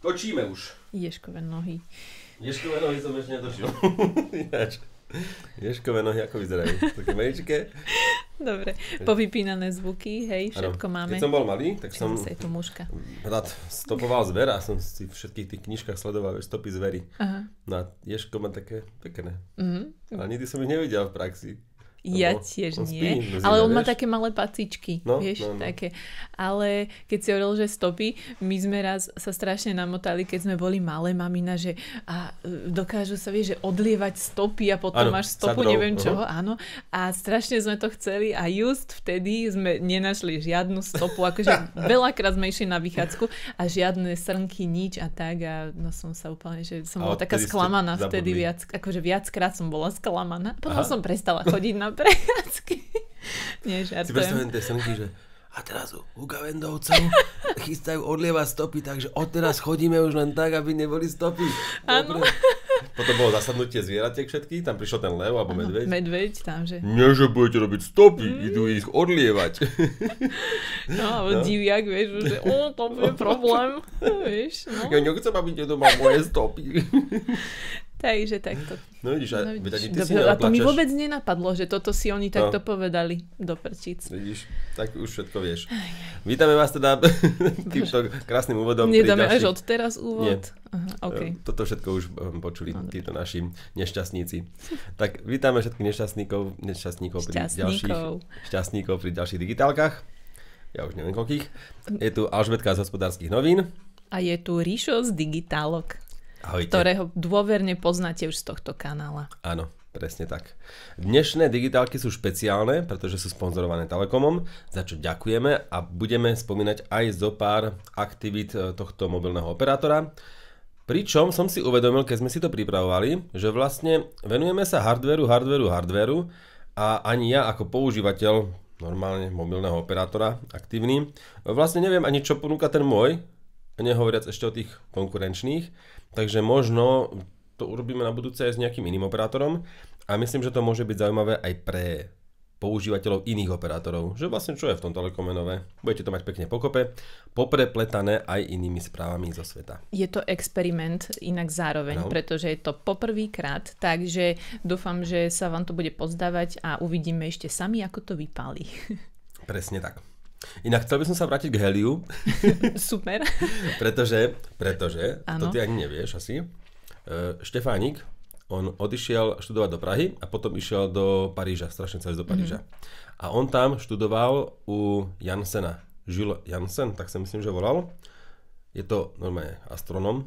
Točíme už. Ješkové nohy. Ješkové nohy som ešte netočil. Ináč. Ješkové nohy ako vyzerajú? Také maličké? Dobre, povypínané zvuky, hej, všetko ano. máme. Keď som bol malý, tak Čím som je tu mužka. rád stopoval a som si v všetkých tých knižkách sledoval stopy zvery. Aha. No a ješko má také pekné. Mm-hmm. Ale nikdy som ich nevidel v praxi. Ja no, tiež nie. Spí, ale on má také malé pacičky, no, vieš, no, no. také. Ale keď si hovoril, že stopy, my sme raz sa strašne namotali, keď sme boli malé mamina, že a e, dokážu sa, vieš, že odlievať stopy a potom ano, máš stopu, sadrou, neviem čo uh-huh. áno. A strašne sme to chceli a just vtedy sme nenašli žiadnu stopu, akože veľakrát sme išli na vychádzku a žiadne srnky, nič a tak a no som sa úplne, že som bola taká sklamaná vtedy viac, akože viackrát som bola sklamaná. Potom Aha. som prestala chodiť na na prechádzky. Nie, žartujem. Si predstavujem tie srnky, že a teraz u Gavendovcov chystajú odlieva stopy, takže odteraz chodíme už len tak, aby neboli stopy. Áno. Potom bolo zasadnutie zvieratiek všetkých, tam prišiel ten lev alebo medveď. Medveď tam, že... Nie, že budete robiť stopy, mm. idú ich odlievať. No, alebo no. diviak, vieš, že o, to bude problém, vieš. No. Ja nechcem, aby nedoma moje stopy. Takže takto. No vidíš, no vidíš. ty Dobre, si a to mi vôbec nenapadlo, že toto si oni takto no. povedali do prčíc. Vidíš, tak už všetko vieš. Vítame vás teda týmto krásnym úvodom. Nedáme ďalších... až od teraz úvod? Nie. Aha, okay. E, toto všetko už e, počuli no, Dobre. títo naši nešťastníci. Tak vítame všetkých nešťastníkov, nešťastníkov pri ďalších, šťastníkov pri ďalších digitálkach. Ja už neviem koľkých. Je tu Alžbetka z hospodárskych novín. A je tu Ríšo z digitálok. Ahojte. ktorého dôverne poznáte už z tohto kanála. Áno, presne tak. Dnešné digitálky sú špeciálne, pretože sú sponzorované Telekomom, za čo ďakujeme a budeme spomínať aj zo pár aktivít eh, tohto mobilného operátora. Pričom som si uvedomil, keď sme si to pripravovali, že vlastne venujeme sa hardveru, hardveru, hardveru a ani ja ako používateľ normálne mobilného operátora, aktívny, eh, vlastne neviem ani čo ponúka ten môj, nehovoriac ešte o tých konkurenčných. Takže možno to urobíme na budúce aj s nejakým iným operátorom a myslím, že to môže byť zaujímavé aj pre používateľov iných operátorov, že vlastne čo je v tom telekome nové. Budete to mať pekne pokope, poprepletané aj inými správami zo sveta. Je to experiment inak zároveň, no. pretože je to poprvýkrát, takže dúfam, že sa vám to bude pozdávať a uvidíme ešte sami, ako to vypáli. Presne tak. Inak chcel by som sa vrátiť k heliu. Super. pretože, pretože, ano. to ty ani nevieš asi, e, Štefánik, on odišiel študovať do Prahy a potom išiel do Paríža, strašne celý do Paríža. Mm-hmm. A on tam študoval u Jansena. Žil Jansen, tak sa myslím, že volal. Je to normálne astronom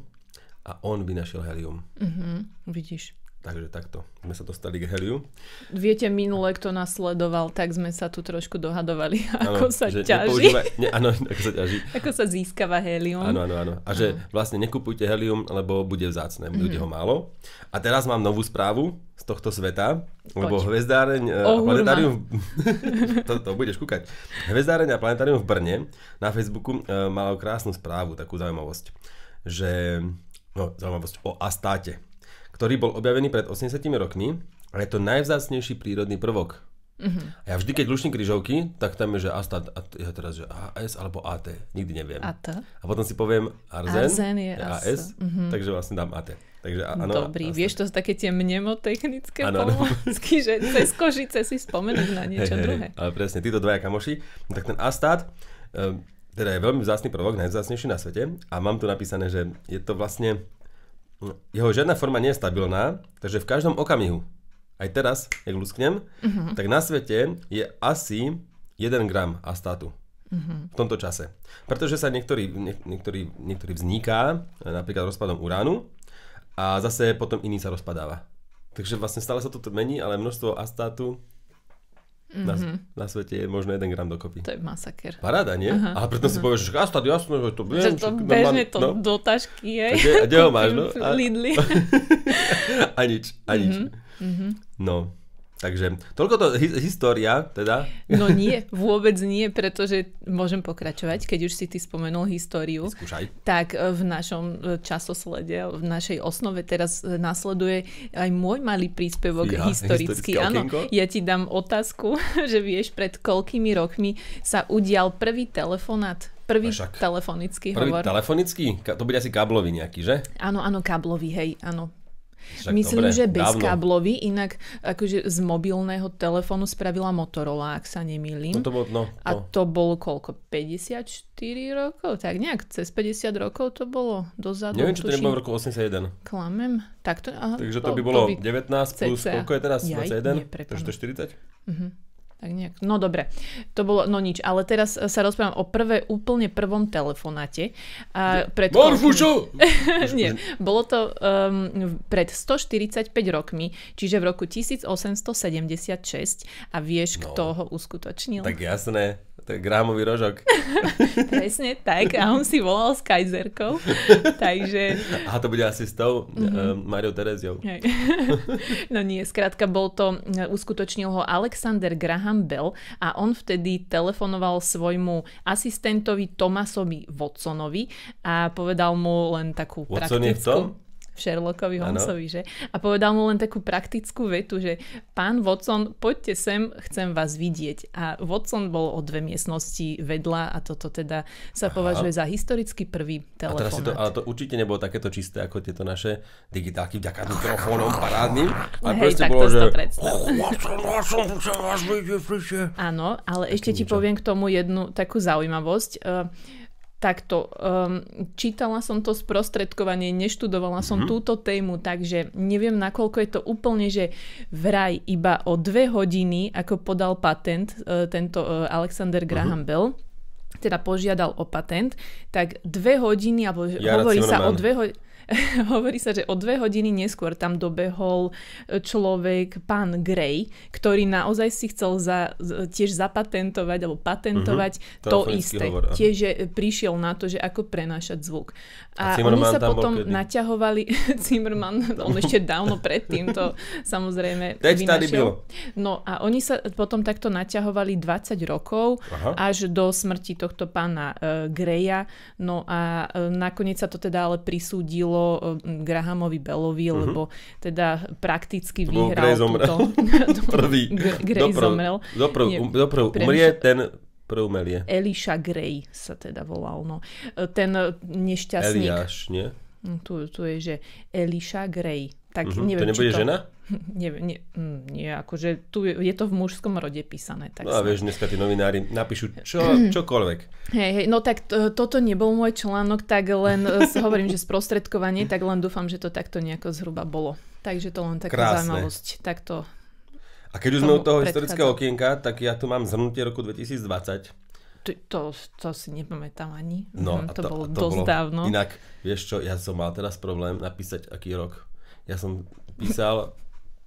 a on vynašiel helium. Mm-hmm, vidíš. Takže takto sme sa dostali k heliu. Viete, minule, kto nás sledoval, tak sme sa tu trošku dohadovali, ako ano, sa že ťaží. Ne, ano, ako sa ťaží. ako sa získava helium. Áno, áno, áno. A že ano. vlastne nekupujte helium, lebo bude vzácne, mhm. bude mm-hmm. ho málo. A teraz mám novú správu z tohto sveta, Poď. lebo hvezdáreň oh, a planetárium... to, to budeš kúkať. Hvezdáreň a planetárium v Brne na Facebooku e, eh, malo krásnu správu, takú zaujímavosť, že... No, zaujímavosť o Astáte ktorý bol objavený pred 80 rokmi a je to najvzácnejší prírodný prvok. Uh-huh. A ja vždy, keď luším kryžovky, tak tam je, že ASTA, a, ja teraz, že AS alebo AT, nikdy neviem. AT. A potom si poviem arzen, arzen je AS, AS uh-huh. Mhm. takže vlastne dám AT. Takže áno, Dobrý, vieš, to sú také tie mnemotechnické ano, pomôcky, že cez kožice si spomenúť na niečo hey, druhé. Hey, ale presne, títo dvaja kamoši, no tak ten ASTAT, teda je veľmi vzácný prvok, najvzácnejší na svete a mám tu napísané, že je to vlastne jeho žiadna forma nie je stabilná, takže v každom okamihu, aj teraz, keď lusknem, uh-huh. tak na svete je asi 1 gram astátu. Uh-huh. Mhm. V tomto čase. Pretože sa niektorý, nie, niektorý, niektorý vzniká e, napríklad rozpadom uránu a zase potom iný sa rozpadáva. Takže vlastne stále sa toto mení, ale množstvo astátu Mm-hmm. Na, mhm. na svete je možno 1 gram dokopy. To je masaker. Paráda, nie? Aha, Ale preto aha. si povieš, že ja stať jasno, že to viem. to však, bežne to no? do tašky je. A kde, a kde ho máš, no? A... Lidli. a nič, a nič. Mm-hmm. No. Takže toľko to história teda. No nie, vôbec nie, pretože môžem pokračovať, keď už si ty spomenul históriu. Skúšaj. Tak e, v našom e, časoslede, v našej osnove teraz e, nasleduje aj môj malý príspevok ja, historický. Áno, ja ti dám otázku, že vieš, pred koľkými rokmi sa udial prvý telefonát Prvý Ašak. No telefonický prvý hovor. Prvý telefonický? To bude asi káblový nejaký, že? Áno, áno, káblový, hej, áno. Však, Myslím, dobre, že bez dávno. bezkáblový, inak akože z mobilného telefónu spravila Motorola, ak sa nemýlim. No to bol, no, no. A to bolo koľko? 54 rokov? Tak nejak cez 50 rokov to bolo dozadu. Neviem, čo to nebolo v roku 81. Klamem. Tak to, aha, Takže to, to by bolo to by... 19 plus, CCA. koľko je teraz? 21? Takže to 40? Mhm tak nejak, no dobre, to bolo, no nič, ale teraz e, sa rozprávam o prvé, úplne prvom telefonáte. A pred Marfušo! Nie, bolo to um, pred 145 rokmi, čiže v roku 1876 a vieš, no, kto ho uskutočnil? Tak jasné, to je grámový rožok. Presne tak. A on si volal s Kajzerkou. Takže... A to bude asi s tou mm-hmm. uh, eh, Mariou Tereziou. no nie, skrátka bol to, eh, uskutočnil ho Alexander Graham Bell a on vtedy telefonoval svojmu asistentovi Tomasovi Watsonovi a povedal mu len takú Watson praktickú... Je v tom? v Sherlockovi Holmesovi, že? A povedal mu len takú praktickú vetu, že pán Watson, poďte sem, chcem vás vidieť. A Watson bol o dve miestnosti vedľa a toto teda sa Aha. považuje za historicky prvý telefonát. A teraz to, ale to určite nebolo takéto čisté ako tieto naše digitálky vďaka no, mikrofónom no, no. parádnym. A Hej, tak bolo, že... Oh, Áno, ale ešte ti poviem k tomu jednu takú zaujímavosť. Uh, takto. Um, čítala som to sprostredkovanie, neštudovala som mm-hmm. túto tému, takže neviem, nakoľko je to úplne, že vraj iba o dve hodiny, ako podal patent uh, tento uh, Alexander mhm. Graham mm-hmm. Bell, teda požiadal o patent, tak dve hodiny, alebo ja hovorí sa o dve hodiny, Hovorí sa, že o dve hodiny neskôr tam dobehol e, človek, pán Gray, ktorý naozaj si chcel za, tiež zapatentovať alebo patentovať mm-hmm. to isté. Hovor, tiež že prišiel na to, že ako prenášať zvuk. A, a oni sa potom kedy? naťahovali, Zimmerman, on ešte dávno predtým to samozrejme vynašiel. No a oni sa potom takto naťahovali 20 rokov Aha. až do smrti tohto pána uh, e, Greja. No a uh, nakoniec sa to teda ale prisúdilo bolo mm, Grahamovi Bellovi, uh-huh. lebo teda prakticky to vyhral Grey zomrel. túto... Prvý. Grey doprv, zomrel. Doprv, Nie, doprv umrie, premš... ten preumelie. Eliša Grey sa teda volal. No. Ten e, nešťastník. Eliáš, nie? No, tu, tu je, že Eliša Grey. Tak uh-huh. neviem, to nebude či to... žena? Nie, nie, mm, nie, akože tu je, je to v mužskom rode písané. Tak no a vieš, dneska tí novinári napíšu čo, čokoľvek. Hej, hej, no tak to, toto nebol môj článok, tak len e, hovorím, že sprostredkovanie, tak len dúfam, že to takto nejako zhruba bolo. Takže to len taká zaujímavosť. tak to. a keď už sme od toho historického okienka, tak ja tu mám zhrnutie roku 2020. To, to, to si nepamätám ani. No, mhm, to, to bolo to dosť bolo, dávno. Inak, vieš čo, ja som mal teraz problém napísať aký rok. Ja som písal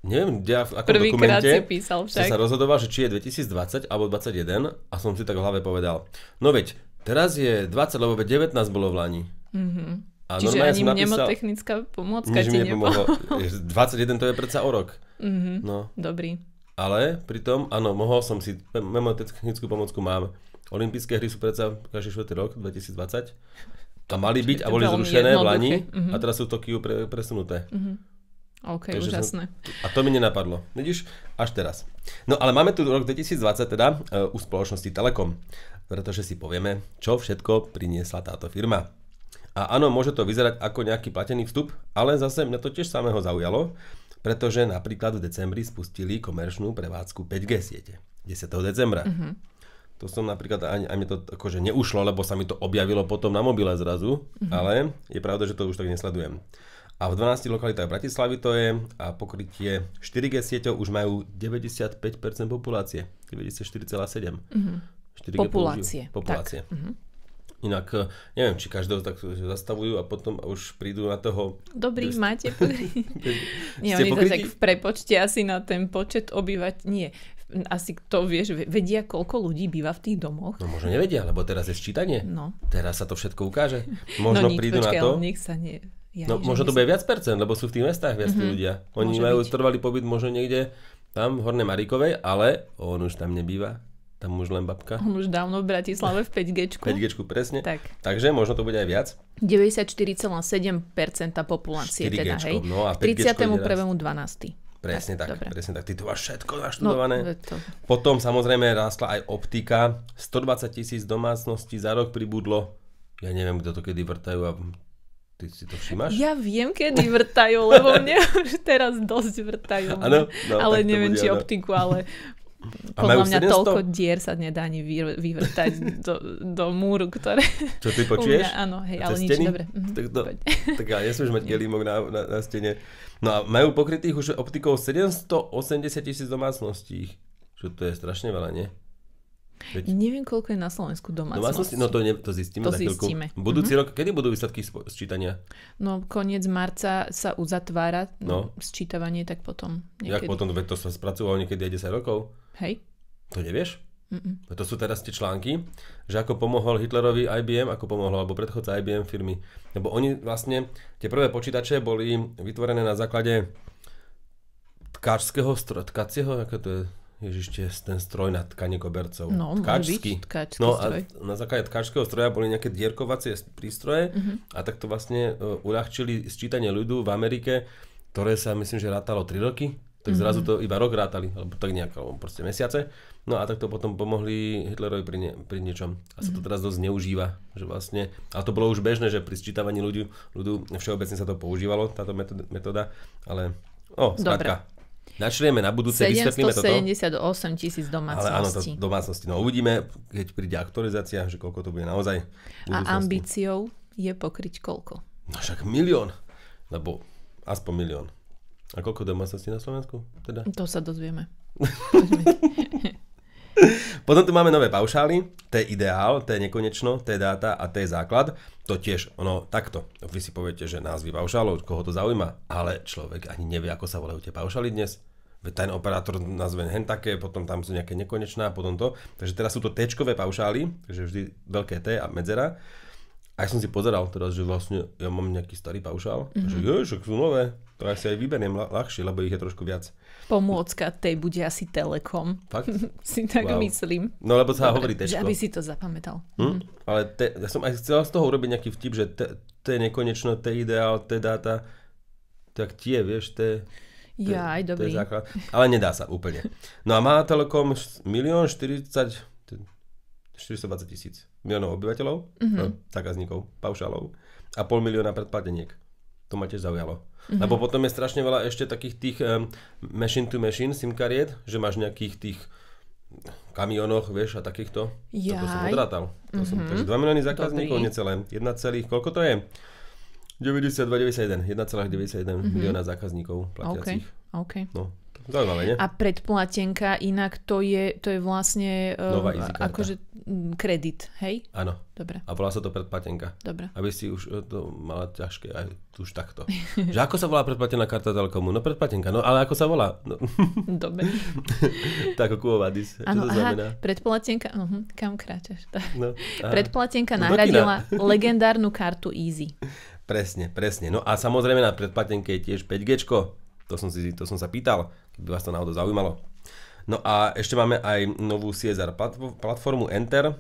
neviem, kde ja v akom Prvý dokumente písal však. som sa rozhodoval, že či je 2020 alebo 21 a som si tak v hlave povedal, no veď, teraz je 20, lebo 19 bolo v Lani. Mm-hmm. A Čiže ani mnemotechnická pomôcka nič ti nepomohla. 21 to je predsa o rok. Mm-hmm. No. Dobrý. Ale pritom, áno, mohol som si, mnemotechnickú pomôcku mám. Olympijské hry sú predsa každý 4. rok, 2020. A mali byť a boli zrušené v Lani mm-hmm. a teraz sú v Tokiu pre, presunuté. Mm-hmm. OK, Takže úžasné. Som, a to mi nenapadlo. Vidíš, až teraz. No ale máme tu rok 2020 teda uh, u spoločnosti Telekom, pretože si povieme, čo všetko priniesla táto firma. A áno, môže to vyzerať ako nejaký platený vstup, ale zase mňa to tiež samého zaujalo, pretože napríklad v decembri spustili komerčnú prevádzku 5G siete 10. decembra. Uh-huh. To som napríklad, ani, ani to akože neušlo, lebo sa mi to objavilo potom na mobile zrazu, uh-huh. ale je pravda, že to už tak nesledujem a v 12 lokalitách Bratislavy to je a pokrytie 4G sieťou už majú 95% populácie, 94,7. Mm-hmm. 4G populácie. Použijú. Populácie. Tak. Mm-hmm. Inak, eh, neviem, či každého tak zastavujú a potom už prídu na toho... Dobrý, že... máte... Nie, oni to tak v prepočte asi na ten počet obývať Nie, asi to vieš, vedia, koľko ľudí býva v tých domoch. No možno nevedia, lebo teraz je sčítanie. No. Teraz sa to všetko ukáže. No možno no, nič, prídu počkej, na to... nech sa nie ja, no možno to bude viac percent, lebo sú v tých mestách viac mm-hmm. ľudia. Oni Môže majú byť. trvalý pobyt možno niekde tam v Hornej Marikovej, ale on už tam nebýva. Tam už len babka. On už dávno v Bratislave v 5G. 5G, presne. Tak. Takže možno to bude aj viac. 94,7% populácie teda, hej. No a 12. Presne tak, tak presne tak. Ty to máš všetko naštudované. No, to... Potom samozrejme rástla aj optika. 120 tisíc domácností za rok pribudlo. Ja neviem, kto to kedy vrtajú a Ty si to všimáš? Ja viem, kedy vrtajú, lebo mne už teraz dosť vrtajú. Ano, no, ale neviem, bude, či ano. optiku, ale podľa mňa 700? toľko dier sa nedá ani vyvrtať do, do múru, ktoré... Čo ty počuješ? Mňa, áno, hej, ale steny? nič, dobre. Mhm, tak, to, tak ja nesmieš mať gelímok na, na, na stene. No a majú pokrytých už optikou 780 tisíc domácností. Čo to je strašne veľa, nie? Veď... Neviem, koľko je na Slovensku domácnosti. No to, ne, to zistíme to Zistíme. Budúci mm-hmm. rok, kedy budú výsledky sčítania? No koniec marca sa uzatvára no. no. sčítavanie, tak potom niekedy. Jak potom, veď to sa spracovalo niekedy aj 10 rokov. Hej. To nevieš? Mm-mm. To sú teraz tie články, že ako pomohol Hitlerovi IBM, ako pomohol, alebo predchodca IBM firmy. Lebo oni vlastne, tie prvé počítače boli vytvorené na základe tkáčského, strotkacieho, ako to je, Ježište, ten stroj na tkanie kobercov. No, Tkáčsky. Byť, no a na základe tkáčského stroja boli nejaké dierkovacie prístroje uh-huh. a tak to vlastne e, uľahčili sčítanie ľudu v Amerike, ktoré sa myslím, že rátalo 3 roky. Tak uh-huh. zrazu to iba rok rátali, alebo tak nejaké, alebo proste mesiace. No a tak to potom pomohli Hitlerovi pri, nie, pri niečom. A sa to mhm. teraz dosť neužíva. Že vlastne, a to bolo už bežné, že pri sčítavaní ľudí, ľudu všeobecne sa to používalo, táto metóda, ale O, oh, Načrieme na budúce, vysvetlíme toto. 78 tisíc domácností. Ale áno, to, domácnosti. No uvidíme, keď príde aktualizácia, že koľko to bude naozaj. A ambíciou je pokryť koľko? No však milión. Lebo aspoň milión. A koľko domácností na Slovensku? Teda? To sa dozvieme. Potom tu máme nové paušály, to je ideál, to je nekonečno, to je dáta a to je základ to tiež, ono takto, vy si poviete, že názvy paušálov, koho to zaujíma, ale človek ani nevie, ako sa volajú tie paušály dnes. Veď ten operátor nazve hen také, potom tam sú nejaké nekonečná, potom to. Takže teraz sú to tečkové paušály, takže vždy veľké T a medzera. A ja som si pozeral teraz, že vlastne ja mám nejaký starý paušál, mm-hmm. že jo, že sú nové, to asi aj vyberiem ľahšie, lebo ich je trošku viac pomôcka tej bude asi Telekom. Fakt? si tak wow. myslím. No lebo sa Dobre, hovorí tečko. Že aby si to zapamätal. Hm? Mhm. Ale te, ja som aj chcel z toho urobiť nejaký vtip, že te, je nekonečno, je ideál, je dáta, tak tie, vieš, to ja, aj dobrý. základ. Ale nedá sa úplne. No a má Telekom 1 40 420 tisíc miliónov obyvateľov, mm-hmm. zákazníkov, paušálov a pol milióna predplateniek. To ma tiež zaujalo. Mm-hmm. Lebo potom je strašne veľa ešte takých tých um, machine to machine SIM kariet, že máš nejakých tých kamionoch, vieš, a takýchto. Jaj. To som odrátal. Mhm. To mm-hmm. som, takže 2 milióny zákazníkov, necelé. 1, koľko to je? 92, 91. 1,91 mm-hmm. milióna zákazníkov platiacich. Okay. Okay. No, Zaujímavé, nie? A predplatenka inak to je, to je vlastne uh, akože mm, kredit, hej? Áno. Dobre. A volá sa to predplatenka. Dobre. Aby si už eh, to mala ťažké aj už takto. Že ako sa volá predplatená karta Telekomu? No predplatenka, no ale ako sa volá? No. Dobre. tak ako Čo ano, to aha, znamená? Predplatenka, uh-huh, kam kráčaš? No, predplatenka no, nahradila no, legendárnu kartu Easy. Presne, presne. No a samozrejme na predplatenke je tiež 5G. To som, si, to som sa pýtal keby vás to náhodou zaujímalo. No a ešte máme aj novú CSR platformu Enter,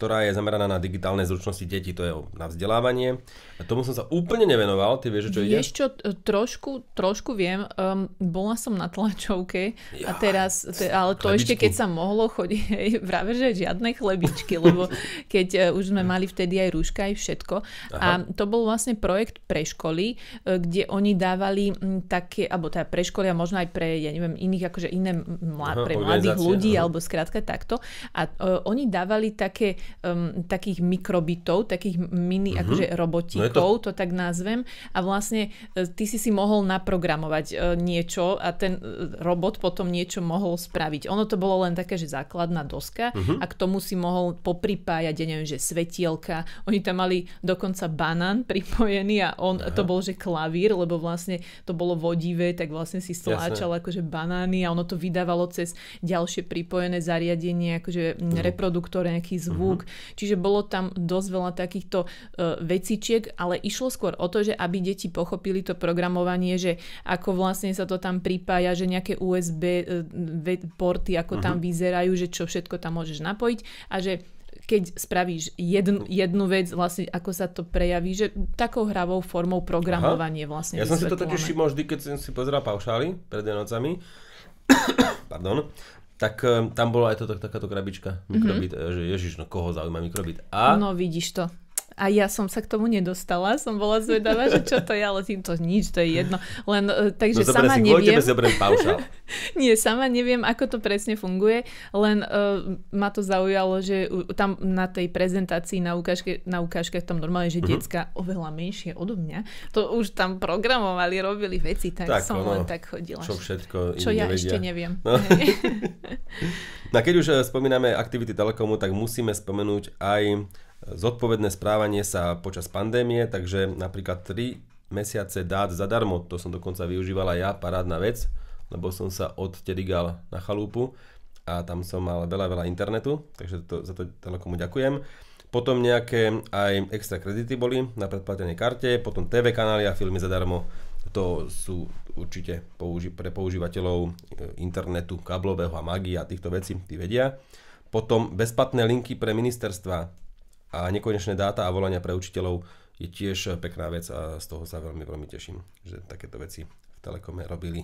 ktorá je zameraná na digitálne zručnosti detí, to je na vzdelávanie. A tomu som sa úplne nevenoval, ty vieš, čo ide? Vieš čo, trošku, trošku viem, um, bola som na tlačovke ja, a teraz, te, ale to chlebičky. ešte keď sa mohlo chodiť, hej, práve že žiadne chlebičky, lebo keď uh, už sme mali vtedy aj rúška, aj všetko. Aha. A to bol vlastne projekt pre školy, uh, e, kde oni dávali m, také, alebo teda pre školy a možno aj pre, ja neviem, iných, akože iné mlad, aha, pre mladých ľudí, aha. alebo skrátka takto. A uh, oni dávali také um, takých mikrobitov, takých mini mm-hmm. akože robotíkov, no to... to tak nazvem. A vlastne e, ty si si mohol naprogramovať e, niečo a ten e, robot potom niečo mohol spraviť. Ono to bolo len také, že základná doska mm-hmm. a k tomu si mohol popripájať, ja neviem, že svetielka. Oni tam mali dokonca banán pripojený a on, Aha. to bol, že klavír, lebo vlastne to bolo vodivé, tak vlastne si stláčal Jasne. akože banány a ono to vydávalo cez ďalšie pripojené zariadenie, akože mm. reproduktor, nejaký zvuk mhm rúk. Čiže bolo tam dosť veľa takýchto e, vecičiek, ale išlo skôr o to, že aby deti pochopili to programovanie, že ako vlastne sa to tam pripája, že nejaké USB e, porty, ako uh-huh. tam mhm. vyzerajú, že čo všetko tam môžeš napojiť a že keď spravíš jednu, jednu vec, vlastne ako sa to prejaví, že takou hravou formou programovanie Aha. vlastne Ja som si to totiž všimol vždy, keď som si pozeral paušály pred Vianocami, pardon, tak eh, tam bola aj to, tak, takáto krabička, mikrobit, mm-hmm. že ježiš, no koho zaujíma mikrobit. A... No vidíš to. A ja som sa k tomu nedostala, som bola zvedavá, že čo to je, ale týmto nič, to je jedno. Len, e, takže no, sama si, neviem... Nie, sama neviem, ako to presne funguje, len uh, ma to zaujalo, že tam na tej prezentácii, na, ukážke, na v tam normálne, že uh-huh. decka oveľa menšie odo mňa, to už tam programovali, robili veci, tak, tak som ono, len tak chodila. Čo všetko Čo ja nevedia. ešte neviem. No. no keď už e, spomíname aktivity Telekomu, tak musíme spomenúť aj zodpovedné správanie sa počas pandémie, takže napríklad 3 mesiace dát zadarmo, to som dokonca využívala ja, parádna vec, lebo som sa odtedigal na chalúpu a tam som mal veľa, veľa internetu, takže to, za to Telekomu ďakujem. Potom nejaké aj extra kredity boli na predplatenej karte, potom TV kanály a filmy zadarmo. To sú určite použi- pre používateľov eh, internetu, kablového a magia a týchto vecí, tí vedia. Potom bezplatné linky pre ministerstva, a nekonečné dáta a volania pre učiteľov je tiež pekná vec a z toho sa veľmi, veľmi teším, že takéto veci v Telekome robili.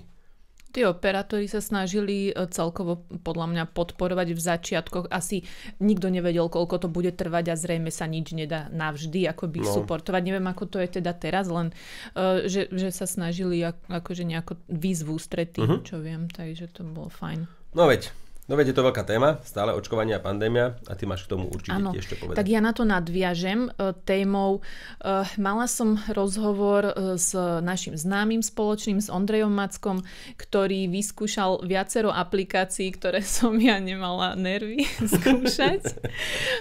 Tí operátori sa snažili e, celkovo podľa mňa podporovať v začiatkoch. Asi nikto nevedel, koľko to bude trvať a zrejme sa nič nedá navždy akoby no. suportovať. Neviem, ako to je teda teraz, len e, že, že sa snažili akože nejako výzvu stretiť, uh-huh. Mhm. čo viem, takže to bolo fajn. No veď, No viete, to je veľká téma, stále očkovanie a pandémia a ty máš k tomu určite ano, ešte povedať. Tak ja na to nadviažem e, témou. E, mala som rozhovor e, s našim známym spoločným, s Ondrejom Mackom, ktorý vyskúšal viacero aplikácií, ktoré som ja nemala nervy skúšať.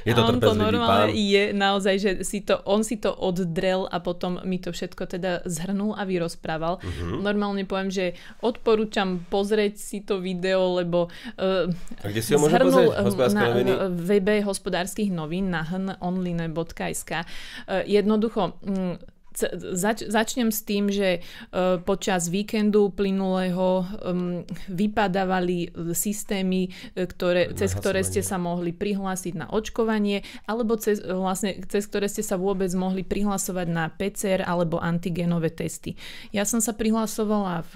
je to a on to normálne pán. je naozaj, že si to, on si to oddrel a potom mi to všetko teda zhrnul a vyrozprával. Uh-huh. Normálne poviem, že odporúčam pozrieť si to video, lebo a kde si ho môžem pozrieť? Ehm, na, noviny? webe hospodárskych novín na hnonline.sk. E, jednoducho, mm, zač- začnem s tým, že e, počas víkendu plynulého ehm, vypadávali e, systémy, ktoré, cez ktoré ste sa mohli prihlásiť na očkovanie, alebo cez, vlastne, cez ktoré ste sa vôbec mohli prihlasovať na PCR alebo antigenové testy. Ja som sa prihlasovala v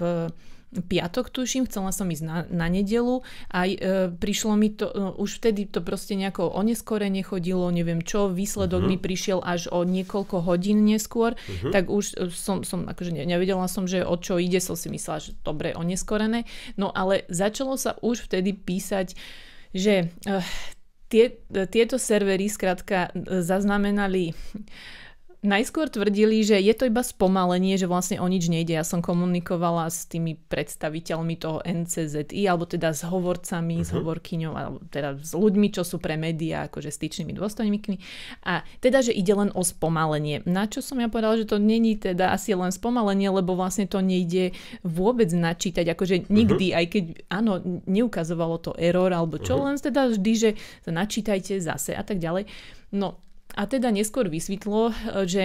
piatok, tuším, chcela som ísť na, na nedelu a e, prišlo mi to, no, už vtedy to proste nejako oneskorene chodilo, neviem čo, výsledok uh-huh. mi mhm. prišiel až o niekoľko hodín neskôr, uh-huh. tak už e, som, som akože nevedela som, že o čo ide, som si myslela, že dobre, oneskorené, no ale začalo sa už vtedy písať, že e, tie, e, tieto servery zkrátka zaznamenali najskôr tvrdili, že je to iba spomalenie, že vlastne o nič nejde. Ja som komunikovala s tými predstaviteľmi toho NCZI, alebo teda s hovorcami, uh-huh. s mhm. hovorkyňou, alebo teda s ľuďmi, čo sú pre médiá, akože styčnými dôstojníkmi. A teda, že ide len o spomalenie. Na čo som ja povedala, že to není teda asi len spomalenie, lebo vlastne to nejde vôbec načítať, akože mhm. nikdy, uh-huh. aj keď áno, neukazovalo to error, alebo čo, uh-huh. len teda vždy, že načítajte zase a tak ďalej. No a teda neskôr vysvetlo, eh, že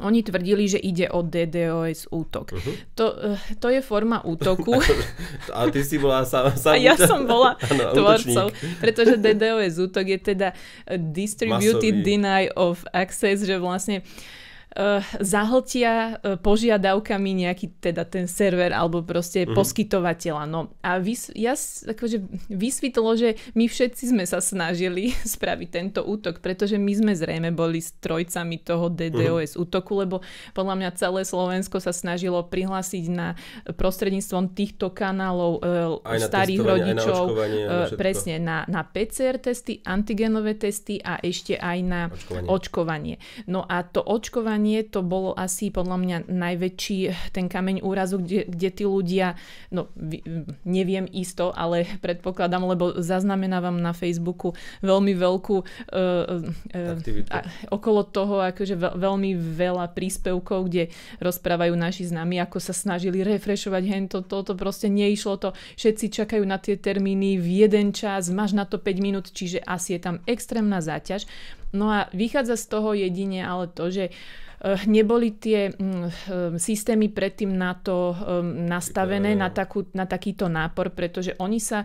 oni tvrdili, že ide o DDoS útok. Uh-huh. To, eh, to je forma útoku. a ty si bola sama. Sám, sám a ja som bola ano, tvorcov, útočník. pretože DDoS útok je teda Distributed Masový. Deny of Access, že vlastne uh, Eh, zahltia eh, požiadavkami nejaký teda ten server alebo proste mm-hmm. poskytovateľa. No a vys- ja akože vysvetlo, že my všetci sme sa snažili spraviť tento útok, pretože my sme zrejme boli strojcami toho DDoS mm-hmm. útoku, lebo podľa mňa celé Slovensko sa snažilo prihlásiť na prostredníctvom týchto kanálov e, starých rodičov. Na presne, na, na PCR testy, antigenové testy a ešte aj na očkovanie. očkovanie. No a to očkovanie Povolanie to bolo asi podľa mňa najväčší eh, ten kameň úrazu, kde, kde tí ľudia, no neviem isto, ale predpokladám, lebo zaznamenávam na Facebooku veľmi veľkú uh, uh, a, okolo toho akože veľmi veľa príspevkov, kde rozprávajú naši známi, ako sa snažili refreshovať hento, toto proste neišlo to, všetci čakajú na tie termíny v jeden čas, máš na to 5 minút, čiže asi je tam extrémna záťaž. No a vychádza z toho jedine ale to, že uh, Eh, neboli tie mm, eh, systémy predtým na to eh, nastavené, na, takú, na takýto nápor, pretože oni sa,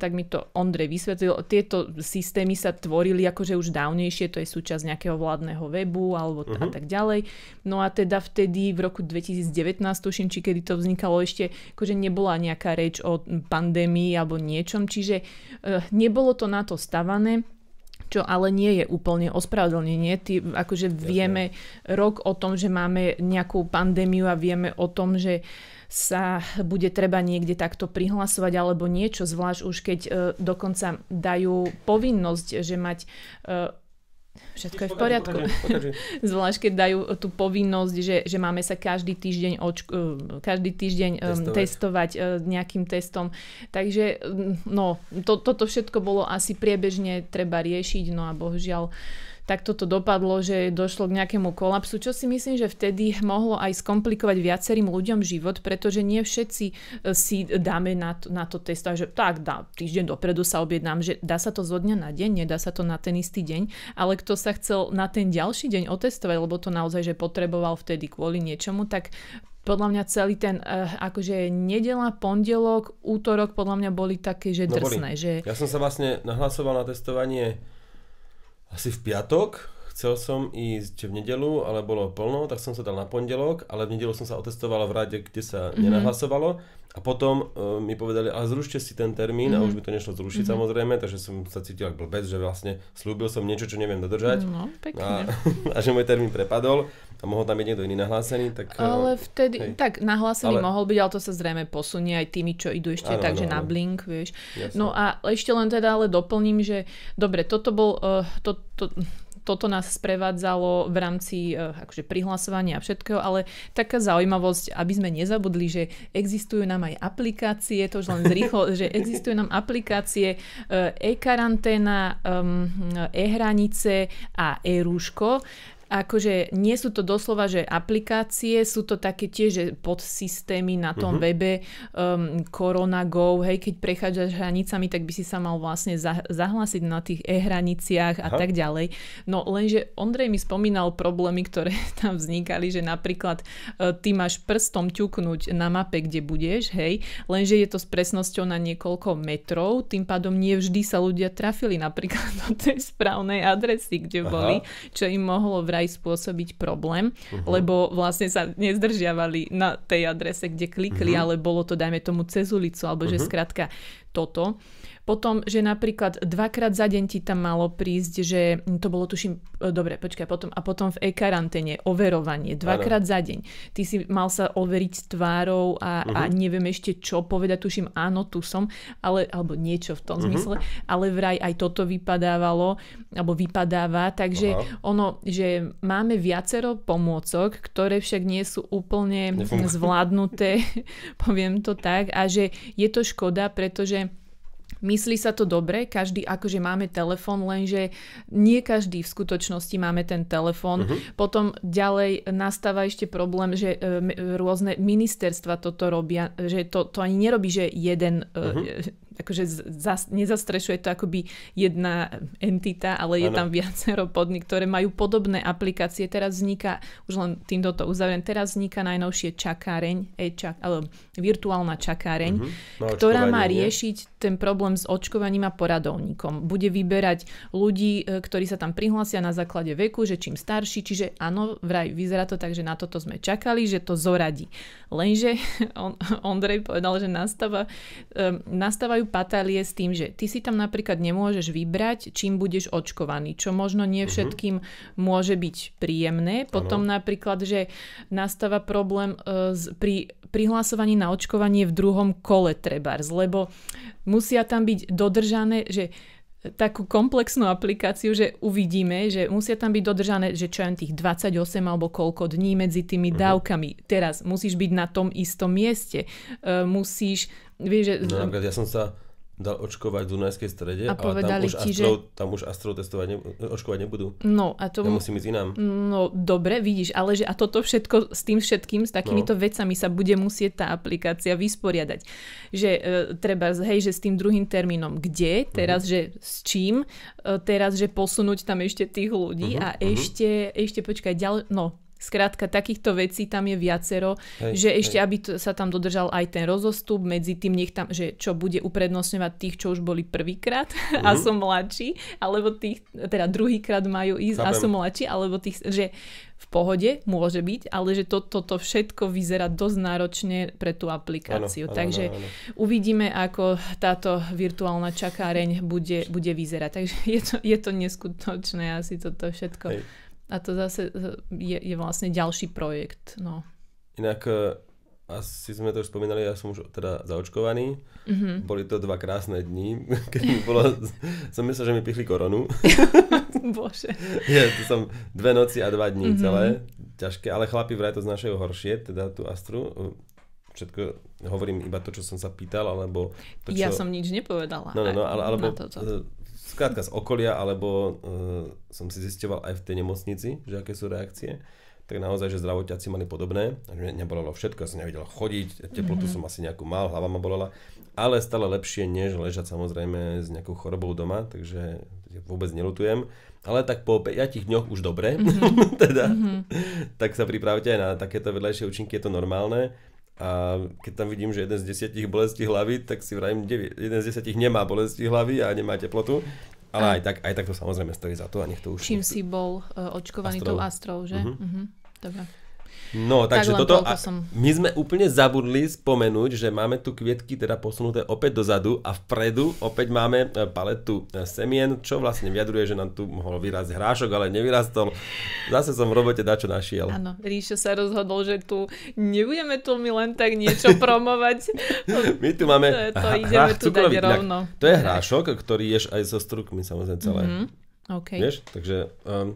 tak mi to Ondrej vysvetlil, tieto systémy sa tvorili akože už dávnejšie, to je súčasť nejakého vládneho webu alebo t- uh-huh. a mhm. tak ďalej. No a teda vtedy v roku 2019, tuším, či kedy to vznikalo ešte, akože nebola nejaká reč o pandémii alebo niečom, čiže nebolo to na to stavané čo ale nie je úplne ospravedlnenie. Ty, akože Jasne. vieme rok o tom, že máme nejakú pandémiu a vieme o tom, že sa bude treba niekde takto prihlasovať alebo niečo, zvlášť už keď e, dokonca dajú povinnosť, že mať e, Všetko je v poriadku. Zvlášť, keď dajú tú povinnosť, že, že máme sa každý týždeň, očk- e, každý týždeň e, testovať. testovať e, nejakým testom. Takže no, to, toto všetko bolo asi priebežne treba riešiť, no a bohužiaľ tak toto dopadlo, že došlo k nejakému kolapsu, čo si myslím, že vtedy mohlo aj skomplikovať viacerým ľuďom život, pretože nie všetci e, si dáme na to, na to testo, že tak dá, týždeň dopredu sa objednám, že dá sa to zo dňa na deň, nedá sa to na ten istý deň, ale kto sa chcel na ten ďalší deň otestovať, lebo to naozaj, že potreboval vtedy kvôli niečomu, tak podľa mňa celý ten, uh, akože nedela, pondelok, útorok, podľa mňa boli také, že drsné. No boli. Že... Ja som sa vlastne nahlasoval na testovanie asi v piatok chcel som ísť v nedelu, ale bolo plno, tak som sa dal na pondelok, ale v nedelu som sa otestoval v rade, kde sa mm-hmm. nenahlasovalo. A potom uh, mi povedali, ale zrušte si ten termín mm-hmm. a mhm. už mi to nešlo zrušiť mm-hmm. samozrejme, takže som sa cítil ako blbec, že vlastne slúbil som niečo, čo neviem dodržať. No, pekne. A, a že môj termín prepadol a mohol tam byť niekto iný nahlásený. Tak, e, ale vtedy, hej. tak nahlásený ale... mohol byť, ale to sa zrejme posunie aj tými, čo idú ešte ano, tak, ano, že ano. na blink, vieš. Jasne. No a ešte len teda ale doplním, že dobre, toto bol, uh, to, to, toto nás sprevádzalo v rámci e, akože prihlasovania a všetkého, ale taká zaujímavosť, aby sme nezabudli, že existujú nám aj aplikácie, to už len zrýchlo, že existujú nám aplikácie e, e-karanténa, e-hranice a e-rúško akože nie sú to doslova, že aplikácie, sú to také tie, že podsystémy na tom uh-huh. webe, um, Corona Go, hej, keď prechádzaš hranicami, tak by si sa mal vlastne za- zahlásiť na tých e-hraniciach a Aha. tak ďalej. No lenže Ondrej mi spomínal problémy, ktoré tam vznikali, že napríklad uh, ty máš prstom ťuknúť na mape, kde budeš, hej, lenže je to s presnosťou na niekoľko metrov, tým pádom nie vždy sa ľudia trafili napríklad do tej správnej adresy, kde Aha. boli, čo im mohlo vraj aj spôsobiť problém, uh-huh. lebo vlastne sa nezdržiavali na tej adrese, kde klikli, uh-huh. ale bolo to, dajme tomu, cez ulicu, alebo uh-huh. že mhm. skrátka toto. Potom, že napríklad dvakrát za deň ti tam malo prísť, že to bolo tuším, e, dobre, počkaj, potom a potom v e-karanténe overovanie, dvakrát ano. za deň. Ty si mal sa overiť tvárou a, uh-huh. a mhm. neviem ešte čo povedať, tuším, áno, tu som, ale, alebo niečo v tom uh-huh. zmysle, ale vraj aj toto vypadávalo, alebo vypadáva, takže uh-huh. ono, že máme viacero pomôcok, ktoré však nie sú úplne Nefunk. zvládnuté, poviem to tak, a že je to škoda, pretože Myslí sa to dobre, každý akože máme telefón, lenže nie každý v skutočnosti máme ten telefón. Uh-huh. Mhm. Potom ďalej nastáva ešte problém, že e, rôzne ministerstva toto robia, že to, to ani nerobí, že jeden uh-huh akože zas, nezastrešuje to akoby jedna entita, ale je ano. tam viacero podny, ktoré majú podobné aplikácie. Teraz vzniká, už len týmto to uzavriem, teraz vzniká najnovšie čakáreň, e -čak, ale virtuálna čakáreň, uh-huh. no, ktorá má riešiť ten problém s očkovaním a poradovníkom. Bude vyberať ľudí, e, ktorí sa tam prihlásia na základe veku, že čím starší, čiže áno, vraj vyzerá to tak, že na toto sme čakali, že to zoradí. Lenže on, Ondrej povedal, že nastáva, um, e, nastávajú majú patalie s tým, že ty si tam napríklad nemôžeš vybrať, čím budeš očkovaný, čo možno nie mhm. všetkým uh-huh. môže byť príjemné. Potom ano. napríklad, že nastáva problém e, pri prihlasovaní na očkovanie v druhom kole trebárs, lebo musia tam byť dodržané, že takú komplexnú aplikáciu, že uvidíme, že musia tam byť dodržané, že čo len tých 28 alebo koľko dní medzi tými uh-huh. dávkami. Teraz musíš byť na tom istom mieste. Uh, musíš Vieš, že... No napríklad ja som sa dal očkovať v Dunajskej strede a, povedali tam, už ti, astro, že... tam už astro testovať ne, očkovať nebudú. No a to... Ja musím ísť inám. No dobre, vidíš, ale že a toto všetko s tým všetkým, s takýmito no. vecami sa bude musieť tá aplikácia vysporiadať. Že e, treba, hej, že s tým druhým termínom kde, teraz, mm-hmm. že s čím, e, teraz, že posunúť tam ešte tých ľudí mm-hmm. a mhm. ešte, mm-hmm. ešte počkaj, ďalej, no Skrátka, takýchto vecí tam je viacero, hej, že ešte, hej. aby to, sa tam dodržal aj ten rozostup, medzi tým nech tam, že čo bude uprednostňovať tých, čo už boli prvýkrát mm-hmm. a som mhm. mladší, alebo tých, teda druhýkrát majú ísť Chápem. a som mladší, alebo tých, že v pohode môže byť, ale že toto to, to všetko vyzerá dosť náročne pre tú aplikáciu. Ano, ano, Takže ano, ano. uvidíme, ako táto virtuálna čakáreň bude, bude vyzerať. Takže je to, je to neskutočné asi toto všetko. Hej. A to zase e, je, je vlastne ďalší projekt. No. Inak e, asi sme to už spomínali, ja som už teda zaočkovaný. Mm-hmm. Boli to dva krásne dni, keď mi bolo... som myslel, že mi pichli koronu. Bože. Je, to som dve noci a dva dní mm-hmm. celé. Ťažké, ale chlapi vraj to našej horšie, teda tú astru. Všetko hovorím iba to, čo som sa pýtal, alebo... To, čo... Ja som nič nepovedala. No, no, no ale, alebo toto. E, skrátka z okolia, alebo e, som si zistoval aj v tej nemocnici, že aké sú reakcie, tak naozaj, že zdravotiaci mali podobné. Mňa nebolelo všetko, som nevedel chodiť, teplotu mm-hmm. som asi nejakú mal, hlava ma bolela, ale stále lepšie, než ležať samozrejme s nejakou chorobou doma, takže vôbec nelutujem. Ale tak po 5 dňoch už dobre, mm-hmm. teda, mm-hmm. tak sa pripravte aj na takéto vedľajšie účinky, je to normálne. A keď tam vidím, že jeden z desiatich bolesti hlavy, tak si vravím, jeden z desiatich nemá bolesti hlavy a nemá teplotu. Ale aj, aj tak, aj tak to samozrejme stojí za to a nech to už... Čím si bol uh, očkovaný tou astrou, že? Uh-huh. Uh-huh. Dobre. No, tak takže toto... som... My sme úplne zabudli spomenúť, že máme tu kvietky teda posunuté opäť dozadu a vpredu opäť máme e, paletu e, semien, čo vlastne vyjadruje, že nám tu mohol vyrásť hrášok, ale nevyrastol. Zase som v robote dačo našiel. Áno, Ríšo sa rozhodol, že tu nebudeme tu my len tak niečo promovať. my tu máme to, to tu dať rovno. To je hrášok, ktorý ješ aj so strukmi samozrejme celé. Mm-hmm. Okay. Vieš? Takže um,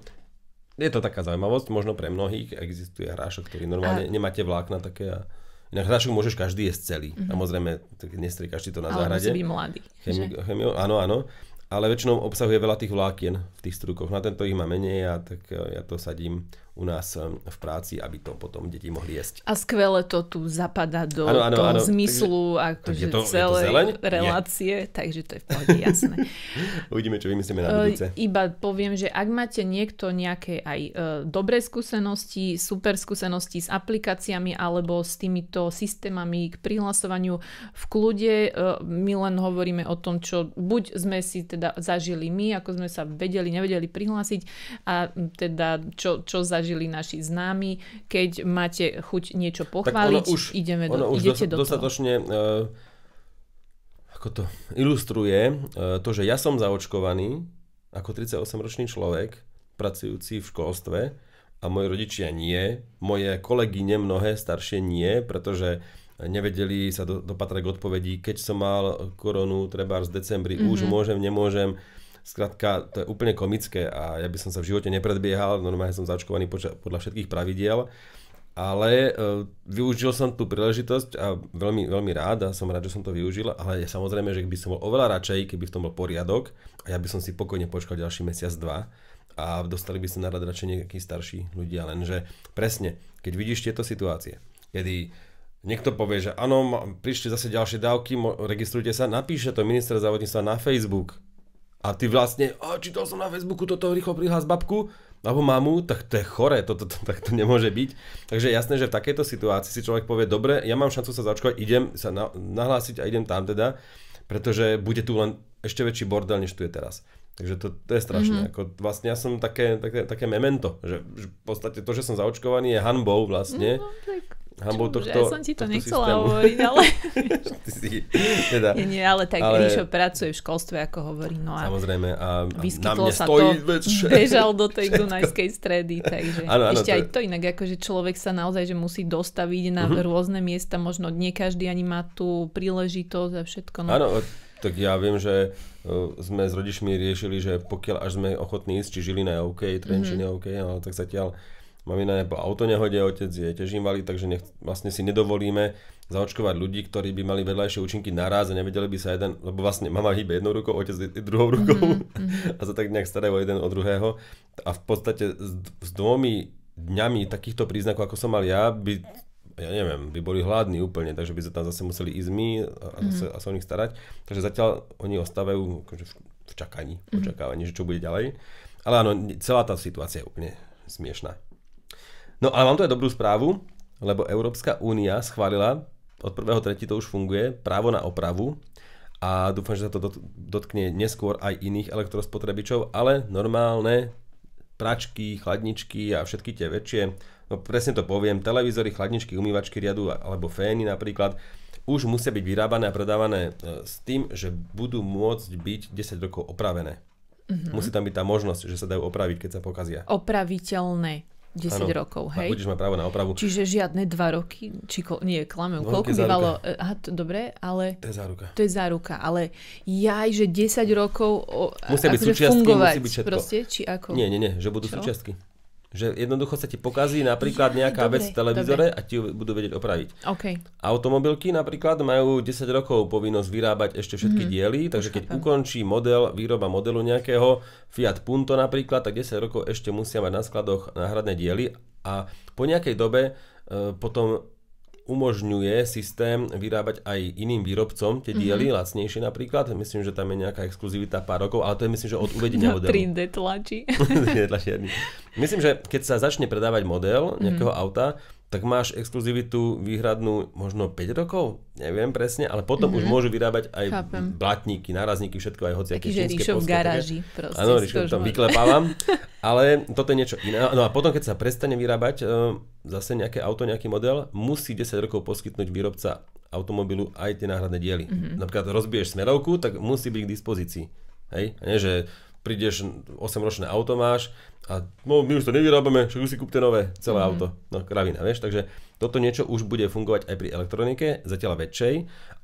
je to taká zaujímavosť, možno pre mnohých existuje hrášok, ktorý normálne a... nemáte vlákna také a Inak hrášok môžeš každý jesť celý. Mm-hmm. Samozrejme, nestriekaš si to na záhrade. Ale mladý. Chemi- že? chemio, áno, áno. Ale väčšinou obsahuje veľa tých vlákien v tých strukoch. Na tento ich má menej a tak e, ja to sadím u nás v práci, aby to potom deti mohli jesť. A skvele to tu zapadá do ano, ano, toho ano. zmyslu takže, akože to, celej relácie, Nie. takže to je v pohode jasné. Uvidíme, čo vymyslíme na budúce. E, iba poviem, že ak máte niekto nejaké aj e, dobré skúsenosti, super skúsenosti s aplikáciami alebo s týmito systémami k prihlasovaniu v kľude, e, my len hovoríme o tom, čo buď sme si teda zažili my, ako sme sa vedeli, nevedeli prihlásiť a teda čo, čo zažili zažili naši známi. Keď máte chuť niečo pochváliť, tak ono už, ideme do, už idete dosa, do toho. dostatočne uh, ako to ilustruje uh, to, že ja som zaočkovaný ako 38-ročný človek pracujúci v školstve a moji rodičia nie, moje kolegyne mnohé staršie nie, pretože nevedeli sa do, dopatrať k odpovedí, keď som mal koronu, treba z decembri, mm-hmm. už mhm. môžem, nemôžem. Skrátka, to je úplne komické a ja by som sa v živote nepredbiehal, normálne som začkovaný podľa všetkých pravidiel, ale e, využil som tú príležitosť a veľmi, veľmi rád a som rád, že som to využil, ale samozrejme, že by som bol oveľa radšej, keby v tom bol poriadok a ja by som si pokojne počkal ďalší mesiac, dva a dostali by sa na rad radšej nejakí starší ľudia, lenže presne, keď vidíš tieto situácie, kedy Niekto povie, že áno, prišli zase ďalšie dávky, registrujte sa, napíše to minister zdravotníctva na Facebook, a ty vlastne, a čítal som na Facebooku toto rýchlo prihlás babku, alebo mamu, tak to je chore, toto to, to, tak to nemôže byť. Takže jasné, že v takejto situácii si človek povie, dobre, ja mám šancu sa zaočkovať, idem sa na, nahlásiť a idem tam teda, pretože bude tu len ešte väčší bordel, než tu je teraz. Takže to, to je strašné. Mm-hmm. Ako, vlastne ja som také, také, také memento, že, že v podstate to, že som zaočkovaný je hanbou vlastne. No, tak Hambou tohto, ja som ti to nechcela systému. hovoriť, ale... Ty si, teda, nie, nie, ale tak ale... Ríšo pracuje v školstve, ako hovorí. No a Samozrejme. A, a na sa stojí to, več. bežal do tej všetko. Dunajskej stredy. Takže ano, ano, ešte to aj to inak, akože človek sa naozaj že musí dostaviť na uh-huh. rôzne miesta. Možno nie každý ani má tú príležitosť a všetko. No. Áno, tak ja viem, že e, sme s rodičmi riešili, že pokiaľ až sme ochotní ísť, či žili na OK, Trenčine mm-hmm. OK, ale tak zatiaľ Mamina po autonehode, otec je tiež invalid, takže nech, vlastne si nedovolíme zaočkovať ľudí, ktorí by mali vedľajšie účinky naraz a nevedeli by sa jeden, lebo vlastne mama hýbe jednou rukou, otec druhou rukou mm-hmm. a sa tak nejak starajú jeden od druhého. A v podstate s, s dvomi dňami takýchto príznakov, ako som mal ja, by ja neviem, by boli hladní úplne, takže by sa tam zase museli ísť my a, mhm. zase, mm. a sa o nich starať. Takže zatiaľ oni ostávajú akože v, v čakaní, v mhm. očakávaní, mm. že čo bude ďalej. Ale áno, celá tá situácia je úplne smiešná. No ale mám tu aj dobrú správu, lebo Európska únia schválila, od 1.3. to už funguje, právo na opravu a dúfam, že sa to dotkne neskôr aj iných elektrospotrebičov, ale normálne pračky, chladničky a všetky tie väčšie, no presne to poviem, televízory, chladničky, umývačky riadu alebo fény napríklad, už musia byť vyrábané a predávané e, s tým, že budú môcť byť 10 rokov opravené. Mm-hmm. Musí tam byť tá možnosť, že sa dajú opraviť, keď sa pokazia. Opraviteľné. 10 ano, rokov, hej? Budeš mať právo na opravu. Čiže žiadne 2 roky, či ko, nie, klamem, no, koľko bývalo? E, aha, to, dobre, ale... To je záruka. To je záruka, ale jaj, že 10 rokov... O, Musia byť akože súčiastky, musí byť všetko. Proste, či ako? Nie, nie, nie, že budú Čo? súčiastky. Že jednoducho sa ti pokazí napríklad ja, nejaká dobre, vec v televízore dobre. a ti ju budú vedieť opraviť. Okay. Automobilky napríklad majú 10 rokov povinnosť vyrábať ešte všetky mm-hmm. diely, takže keď chápam. ukončí model, výroba modelu nejakého Fiat Punto napríklad, tak 10 rokov ešte musia mať na skladoch náhradné diely a po nejakej dobe e, potom umožňuje systém vyrábať aj iným výrobcom tie mhm. diely, mm-hmm. lacnejšie napríklad. Myslím, že tam je nejaká exkluzivita pár rokov, ale to je myslím, že od uvedenia no, modelu. 3D tlačí. myslím, že keď sa začne predávať model mhm. nejakého mm-hmm. auta, tak máš exkluzivitu výhradnú možno 5 rokov, neviem presne, ale potom mm-hmm. už mhm. môžu vyrábať aj Chápem. blatníky, nárazníky, všetko aj hoci aké čínske v garáži proste. Áno, Ríšo tam vyklepávam, ale toto je niečo iné. No a potom, keď sa prestane vyrábať e, zase nejaké auto, nejaký model, musí 10 rokov poskytnúť výrobca automobilu aj tie náhradné diely. Mm-hmm. Napríklad rozbiješ smerovku, tak musí byť k dispozícii. Hej? Nie, že prídeš, 8-ročné auto máš a no, my už to nevyrábame, však už si kúpte nové, celé mm-hmm. auto. No, kravina, vieš, takže toto niečo už bude fungovať aj pri elektronike, zatiaľ väčšej,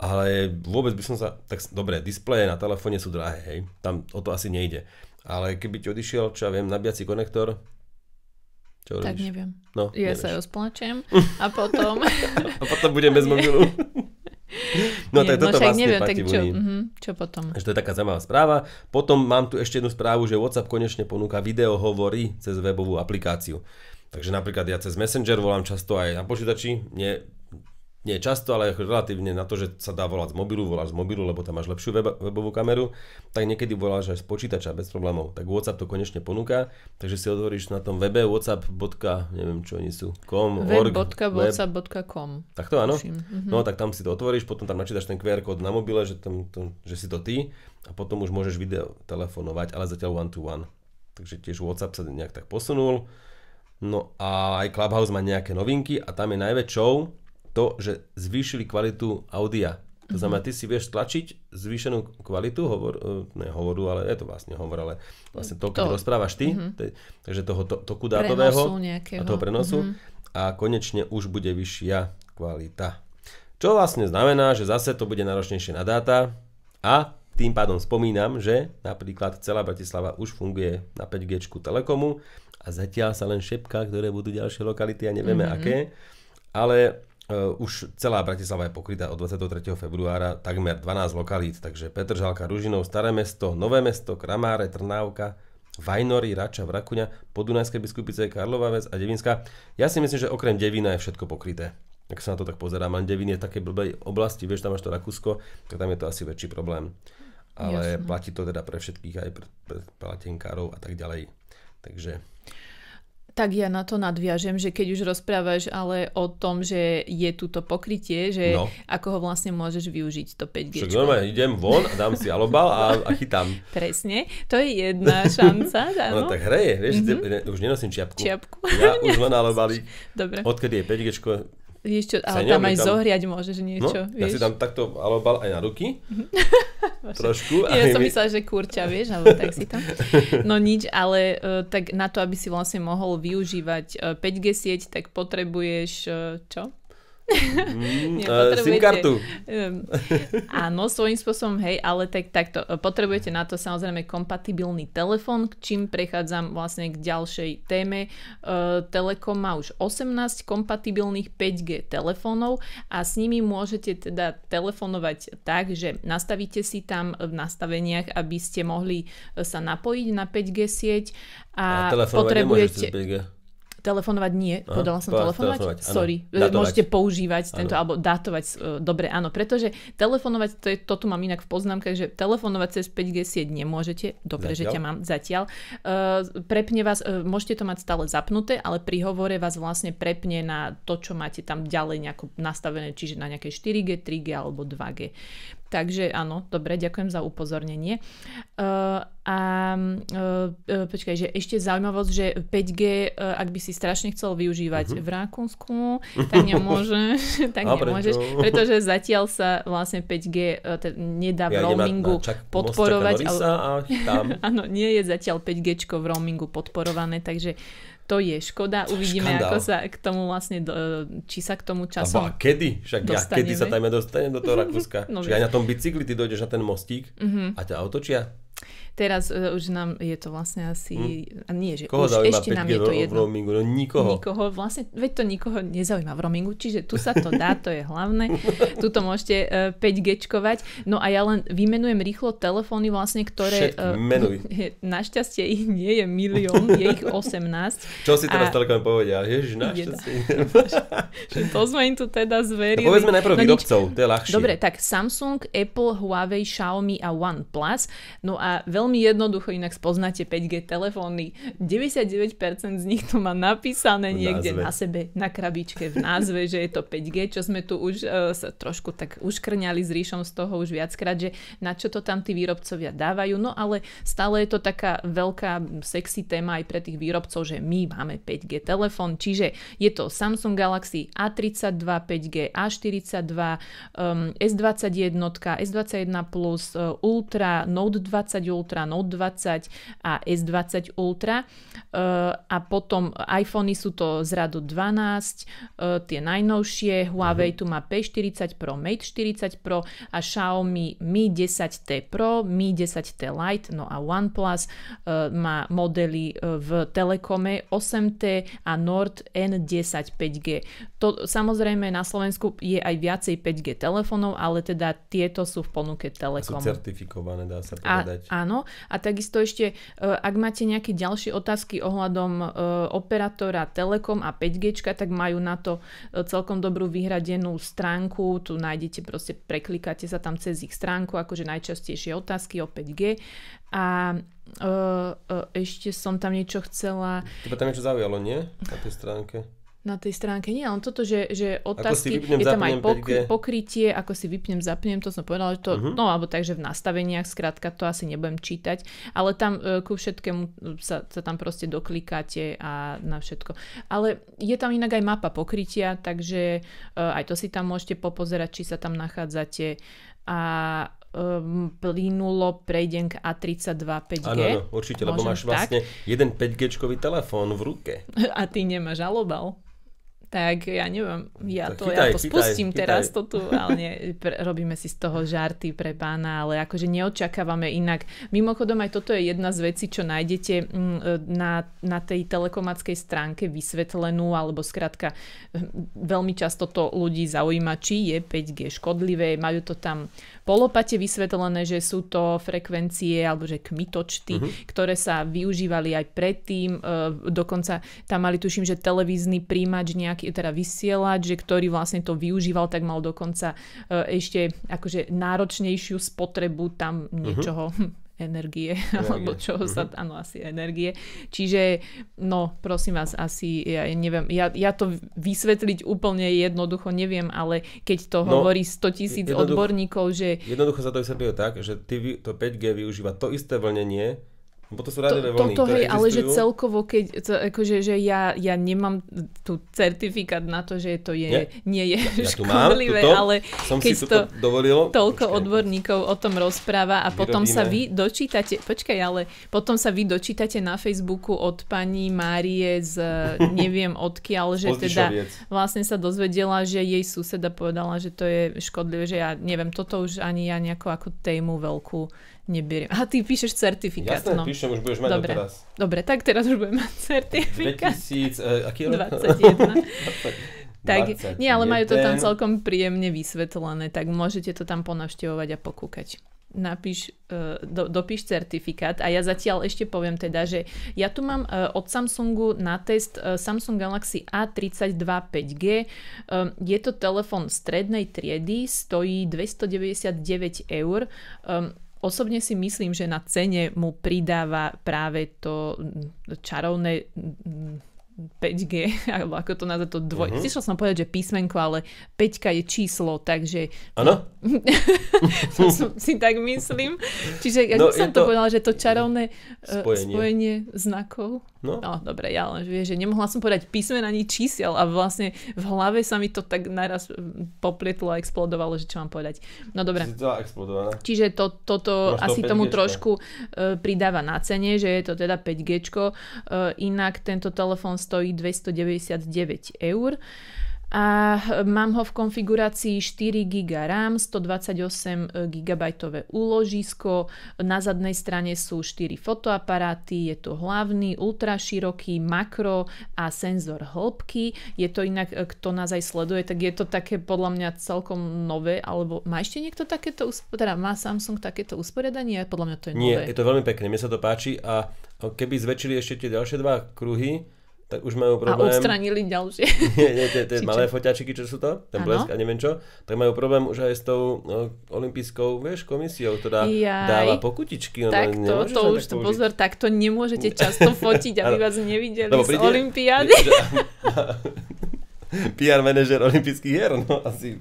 ale vôbec by som sa, tak dobre, displeje na telefóne sú drahé, hej, tam o to asi nejde. Ale keby ti odišiel, čo ja viem, nabiaci konektor, čo tak robíš? neviem. No, ja nevieš. sa rozplačem a potom... a potom budem bez mobilu. No tak no toto vlastne neviem, platí tak čo, uh-huh, čo potom? Že to je taká zaujímavá správa. Potom mám tu ešte jednu správu, že WhatsApp konečne ponúka videohovory cez webovú aplikáciu. Takže napríklad ja cez Messenger volám často aj na počítači, nie nie často, ale relatívne na to, že sa dá volať z mobilu, voláš z mobilu, lebo tam máš lepšiu web, webovú kameru, tak niekedy voláš aj z počítača bez problémov. Tak WhatsApp to konečne ponúka, takže si otvoríš na tom webe whatsapp. neviem čo oni sú, com, web. web.whatsapp.com. Tak to áno? Mm-hmm. No tak tam si to otvoríš, potom tam načítaš ten QR kód na mobile, že, tam, to, že si to ty a potom už môžeš video telefonovať, ale zatiaľ one to one. Takže tiež WhatsApp sa nejak tak posunul. No a aj Clubhouse má nejaké novinky a tam je najväčšou to, že zvýšili kvalitu audia. To znamená, mhm. ty si vieš tlačiť zvýšenú kvalitu hovor, e, ne hovoru, ale je to vlastne hovor, ale vlastne to, keď to. rozprávaš ty, mm-hmm. te, takže toho to, toku dátového a toho prenosu mm-hmm. a konečne už bude vyššia kvalita. Čo vlastne znamená, že zase to bude náročnejšie na dáta a tým pádom spomínam, že napríklad celá Bratislava už funguje na 5G Telekomu a zatiaľ sa len šepká, ktoré budú ďalšie lokality a nevieme mm-hmm. aké, ale Uh, už celá Bratislava je pokrytá od 23. februára, takmer 12 lokalít, takže Petržalka, Ružinov, Staré mesto, Nové mesto, Kramáre, Trnávka, Vajnory, Rača, Vrakuňa, Podunajské biskupice, Karlova Vec a Devinská. Ja si myslím, že okrem Devina je všetko pokryté. Ak sa na to tak pozerám, len Devin je v takej blbej oblasti, vieš, tam máš to Rakúsko, tak tam je to asi väčší problém. Ale Jasne. platí to teda pre všetkých, aj pre, pre platenkárov a tak ďalej. Takže tak ja na to nadviažem, že keď už rozprávaš ale o tom, že je tuto pokrytie, že no. ako ho vlastne môžeš využiť to 5G. Však normálne idem von a dám si alobal a, a chytám. Presne, to je jedna šanca. Áno, no tak hreje, vieš, mm-hmm. už nenosím čiapku. Čiapku. Ja už len alobali. Dobre. Odkedy je 5G, Vieš čo, ale tam aj tam... zohriať môžeš niečo. No, vieš? Ja si tam takto alobal aj na ruky. Trošku. Ja som my... myslela, že kurťa, vieš, ale tak si tam. No nič, ale e, tak na to, aby si vlastne mohol využívať 5G e, sieť, tak potrebuješ e, čo? Mm, eh, SIM kartu. Áno, svojím spôsobom, hej, ale tak, takto. Eh, potrebujete na to samozrejme kompatibilný telefón, čím prechádzam vlastne k ďalšej téme. Uh, Telekom má už 18 kompatibilných 5G telefónov a s nimi môžete teda telefonovať tak, že nastavíte si tam v nastaveniach, aby ste mohli sa napojiť na 5G sieť a, a potrebujete... 5G. Telefonovať nie, Aha, podala som telefonovať, telefonovať sorry. Datovať. Môžete používať tento, alebo dátovať e, dobre, áno, pretože telefonovať, to je, toto mám inak v poznámkach, že telefonovať cez 5G sieť nemôžete, dobre, zatiaľ. že ťa mám zatiaľ. E, prepne vás, e, môžete to mať stále zapnuté, ale pri hovore vás vlastne prepne na to, čo máte tam ďalej nejako nastavené, čiže na nejaké 4G, 3G alebo 2G. Takže áno, dobre, ďakujem za upozornenie. Uh, a uh, počkaj, že ešte zaujímavosť, že 5G, uh, ak by si strašne chcel využívať uh-huh. v Rakúsku, tak nemôže, tak Dobre, nemôžeš pretože zatiaľ sa vlastne 5G uh, t- nedá v ja roamingu na, na čak, podporovať. Ale, a tam. áno, nie je zatiaľ 5G v roamingu podporované, takže uh, to je škoda. Uvidíme, Škandál. ako sa k tomu vlastne, do, či sa k tomu časom a kedy? Však ja kedy sa tajme dostane do toho Rakúska? no, Čiže aj na tom bicykli ty dojdeš na ten mostík uh-huh. a ťa otočia? Teraz uh, už nám je to vlastne asi... Hmm. A nie, že Koho už ešte nám je to jedno. V roamingu? No nikoho. Nikoho, vlastne, veď to nikoho nezaujíma v roamingu, čiže tu sa to dá, to je hlavné. Tuto môžete uh, e, 5Gčkovať. No a ja len vymenujem rýchlo telefóny vlastne, ktoré... uh, Našťastie ich nie je milión, je ich 18. Čo si teraz Telekom povedia? Ježiš, našťastie. to sme im tu teda zverili. No povedzme najprv no, výrobcov, to je ľahšie. Dobre, tak Samsung, Apple, Huawei, Xiaomi a OnePlus. No a veľmi veľmi jednoducho inak spoznáte 5G telefóny. 99% z nich to má napísané niekde na sebe, na krabičke v názve, že je to 5G, čo sme tu už uh, sa trošku tak uškrňali s Ríšom z toho už viackrát, že na čo to tam tí výrobcovia dávajú. No ale stále je to taká veľká sexy téma aj pre tých výrobcov, že my máme 5G telefón, čiže je to Samsung Galaxy A32 5G, A42, um, S21, S21+, Ultra, Note 20 Ultra, Ultra Note 20 a S20 Ultra a potom iPhony sú to z radu 12, tie najnovšie, Huawei mhm. tu má P40 Pro, Mate 40 Pro a Xiaomi Mi 10T Pro, Mi 10T Lite, no a OnePlus má modely v Telekome 8T a Nord N10 5G. To samozrejme na Slovensku je aj viacej 5G telefónov, ale teda tieto sú v ponuke Telekomu. Sú certifikované, dá sa povedať. A, áno, a takisto ešte, e, ak máte nejaké ďalšie otázky ohľadom e, operátora Telekom a 5G, tak majú na to e, celkom dobrú vyhradenú stránku. Tu nájdete, proste preklikáte sa tam cez ich stránku, akože najčastejšie otázky o 5G. A ešte som tam niečo chcela... Teba tam niečo zaujalo, nie? Na tej stránke? na tej stránke. Nie, len toto, že, že otázky, vypnem, je tam aj pokry, pokrytie, ako si vypnem, zapnem, to som povedala, že to, uh-huh. no alebo takže v nastaveniach, skrátka to asi nebudem čítať, ale tam e, ku všetkému e, sa, sa tam proste doklikáte a na všetko. Ale je tam inak aj mapa pokrytia, takže e, aj to si tam môžete popozerať, či sa tam nachádzate a plínulo e, plynulo prejdem k A32 5G. Áno, určite, lebo máš tak. vlastne jeden 5G telefón v ruke. A ty nemáš alobal tak ja neviem, ja to, chytaj, ja to chytaj, spustím chytaj. teraz to tu, ale nie, pre, robíme si z toho žarty pre pána, ale akože neočakávame inak. Mimochodom aj toto je jedna z vecí, čo nájdete mm, e, na, na tej telekomackej stránke vysvetlenú, alebo skrátka hm, veľmi často to ľudí zaujíma, či je 5G škodlivé, majú to tam polopate vysvetlené, že sú to frekvencie alebo že kmitočty, uh-huh. ktoré sa využívali aj predtým. E, dokonca tam mali tuším, že televízny príjimač nejaký, teda vysielač, že ktorý vlastne to využíval, tak mal dokonca e, ešte akože náročnejšiu spotrebu tam mhm. niečoho. Uh-huh energie, energie. alebo čo mm-hmm. sa, mhm. áno, asi energie. Čiže, no, prosím vás, asi, ja neviem, ja, ja to vysvetliť úplne jednoducho neviem, ale keď to no, hovorí 100 tisíc odborníkov, že... Jednoducho sa to vysvetľuje tak, že ty, to 5G využíva to isté vlnenie, to sú to, vlny, Toto, hej, ale že celkovo, keď, to, akože, že ja, ja nemám tu certifikát na to, že to je, nie, nie je ja, škodlivé, mám, ale som keď si to dovolil, toľko počkej. odborníkov o tom rozpráva a Vyrobíme. potom sa vy dočítate, počkaj, ale potom sa vy dočítate na Facebooku od pani Márie z neviem odkiaľ, že teda vlastne sa dozvedela, že jej suseda povedala, že to je škodlivé, že ja neviem, toto už ani ja nejakú ako tému veľkú neberiem. A ty píšeš certifikát. Jasné, no. píšem, už budeš mať Dobre. teraz. Dobre, tak teraz už budem mať certifikát. 2000, uh, e, aký rok? 21. tak, nie, ale majú to tam celkom príjemne vysvetlené, tak môžete to tam ponavštevovať a pokúkať napíš, e, do, dopíš certifikát a ja zatiaľ ešte poviem teda, že ja tu mám e, od Samsungu na test Samsung Galaxy A32 5G. Je to telefon strednej triedy, stojí 299 eur. Osobne si myslím, že na cene mu pridáva práve to mm, čarovné 5G, mm, mm, alebo ako to nazvať, to dvoj... Uh-huh. Mhm. Chcela som povedať, že písmenko, ale 5 je číslo, takže... Áno? to som, si tak myslím. Čiže, no, som to, to povedala, že to čarovné e, spojenie, spojenie znakov. No. no dobre, ja len vieš, že nemohla som povedať písmen ani čísel a vlastne v hlave sa mi to tak naraz poplietlo a explodovalo, že čo mám povedať. No dobre. Čiže to, toto no, asi to tomu trošku uh, pridáva na cene, že je to teda 5G. Uh, e, inak tento telefón stojí 299 eur a mám ho v konfigurácii 4 GB RAM, 128 GB úložisko, na zadnej strane sú 4 fotoaparáty, je to hlavný, ultraširoký, makro a senzor hĺbky. Je to inak, e, kto nás aj sleduje, tak je to také podľa mňa celkom nové, alebo má ešte niekto takéto, teda má Samsung takéto usporiadanie? Podľa mňa to je nové. Nie, je to veľmi pekné, mne sa to páči a keby zväčšili ešte tie ďalšie dva kruhy, tak už majú problém... A odstranili ďalšie. nie, nie, tie, tie malé foťačiky, čo sú to, ten ano. blesk a neviem čo, tak majú problém už aj s tou no, olympijskou, vieš, komisiou, ktorá Jaj. dáva pokutičky. No, tak to, to už to pozor, tak to nemôžete často fotiť, aby vás nevideli Lebo príde, z olympiády. PR manažer olympijských hier, no asi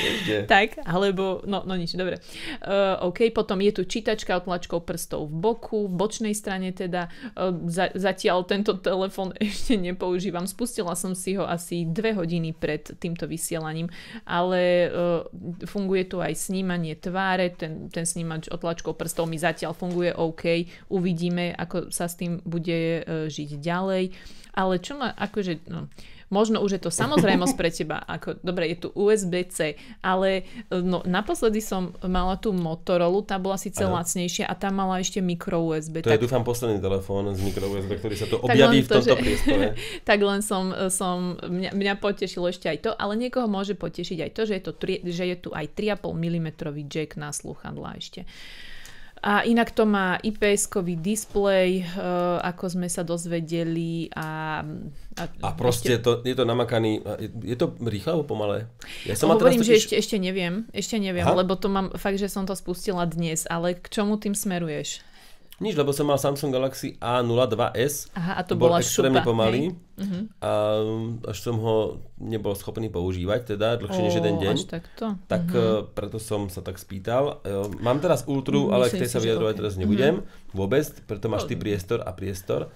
ešte. Tak, alebo, no, no nič, dobre. Uh, OK, potom je tu čítačka otlačkou prstov v boku, v bočnej strane teda. Uh, za, zatiaľ tento telefon ešte nepoužívam. Spustila som si ho asi dve hodiny pred týmto vysielaním, ale uh, funguje tu aj snímanie tváre, ten, ten snímač otlačkou prstov mi zatiaľ funguje OK, uvidíme, ako sa s tým bude uh, žiť ďalej. Ale čo ma, akože, no, Možno už je to samozrejmosť pre teba, ako dobre, je tu USB-C, ale e, no, naposledy som mala tú Motorola, tá bola síce ano. lacnejšia a tá mala ešte micro USB. To tak... je dúfam posledný telefón z micro USB, ktorý sa tu objaví to, v tomto že... priestore. tak len som, e, som mňa, mňa potešilo ešte aj to, ale niekoho môže potešiť aj to, že je, to tri, že je tu aj 3,5 mm jack na sluchadla ešte. A inak to má IPS-kový displej, eh, ako sme sa dozvedeli. A, a, a proste ešte... to, je to namakaný, je to rýchle alebo pomalé? Ja som Hovorím, teraz totiž... že ešte, ešte neviem, ešte neviem, Aha. lebo to mám, fakt, že som to spustila dnes, ale k čomu tým smeruješ? Nič, lebo som mal Samsung Galaxy A02s. Aha, a to bol bola extrémne šupa, pomalý. Hej. Mhm. A až som ho nebol schopný používať, teda dlhšie oh, než jeden deň. Až takto. Tak uh-huh. preto som sa tak spýtal. Eh, mám teraz Ultru, Myslím ale k tej sa vyjadrovať okay. teraz nebudem uh-huh. vôbec, preto máš ty priestor a priestor.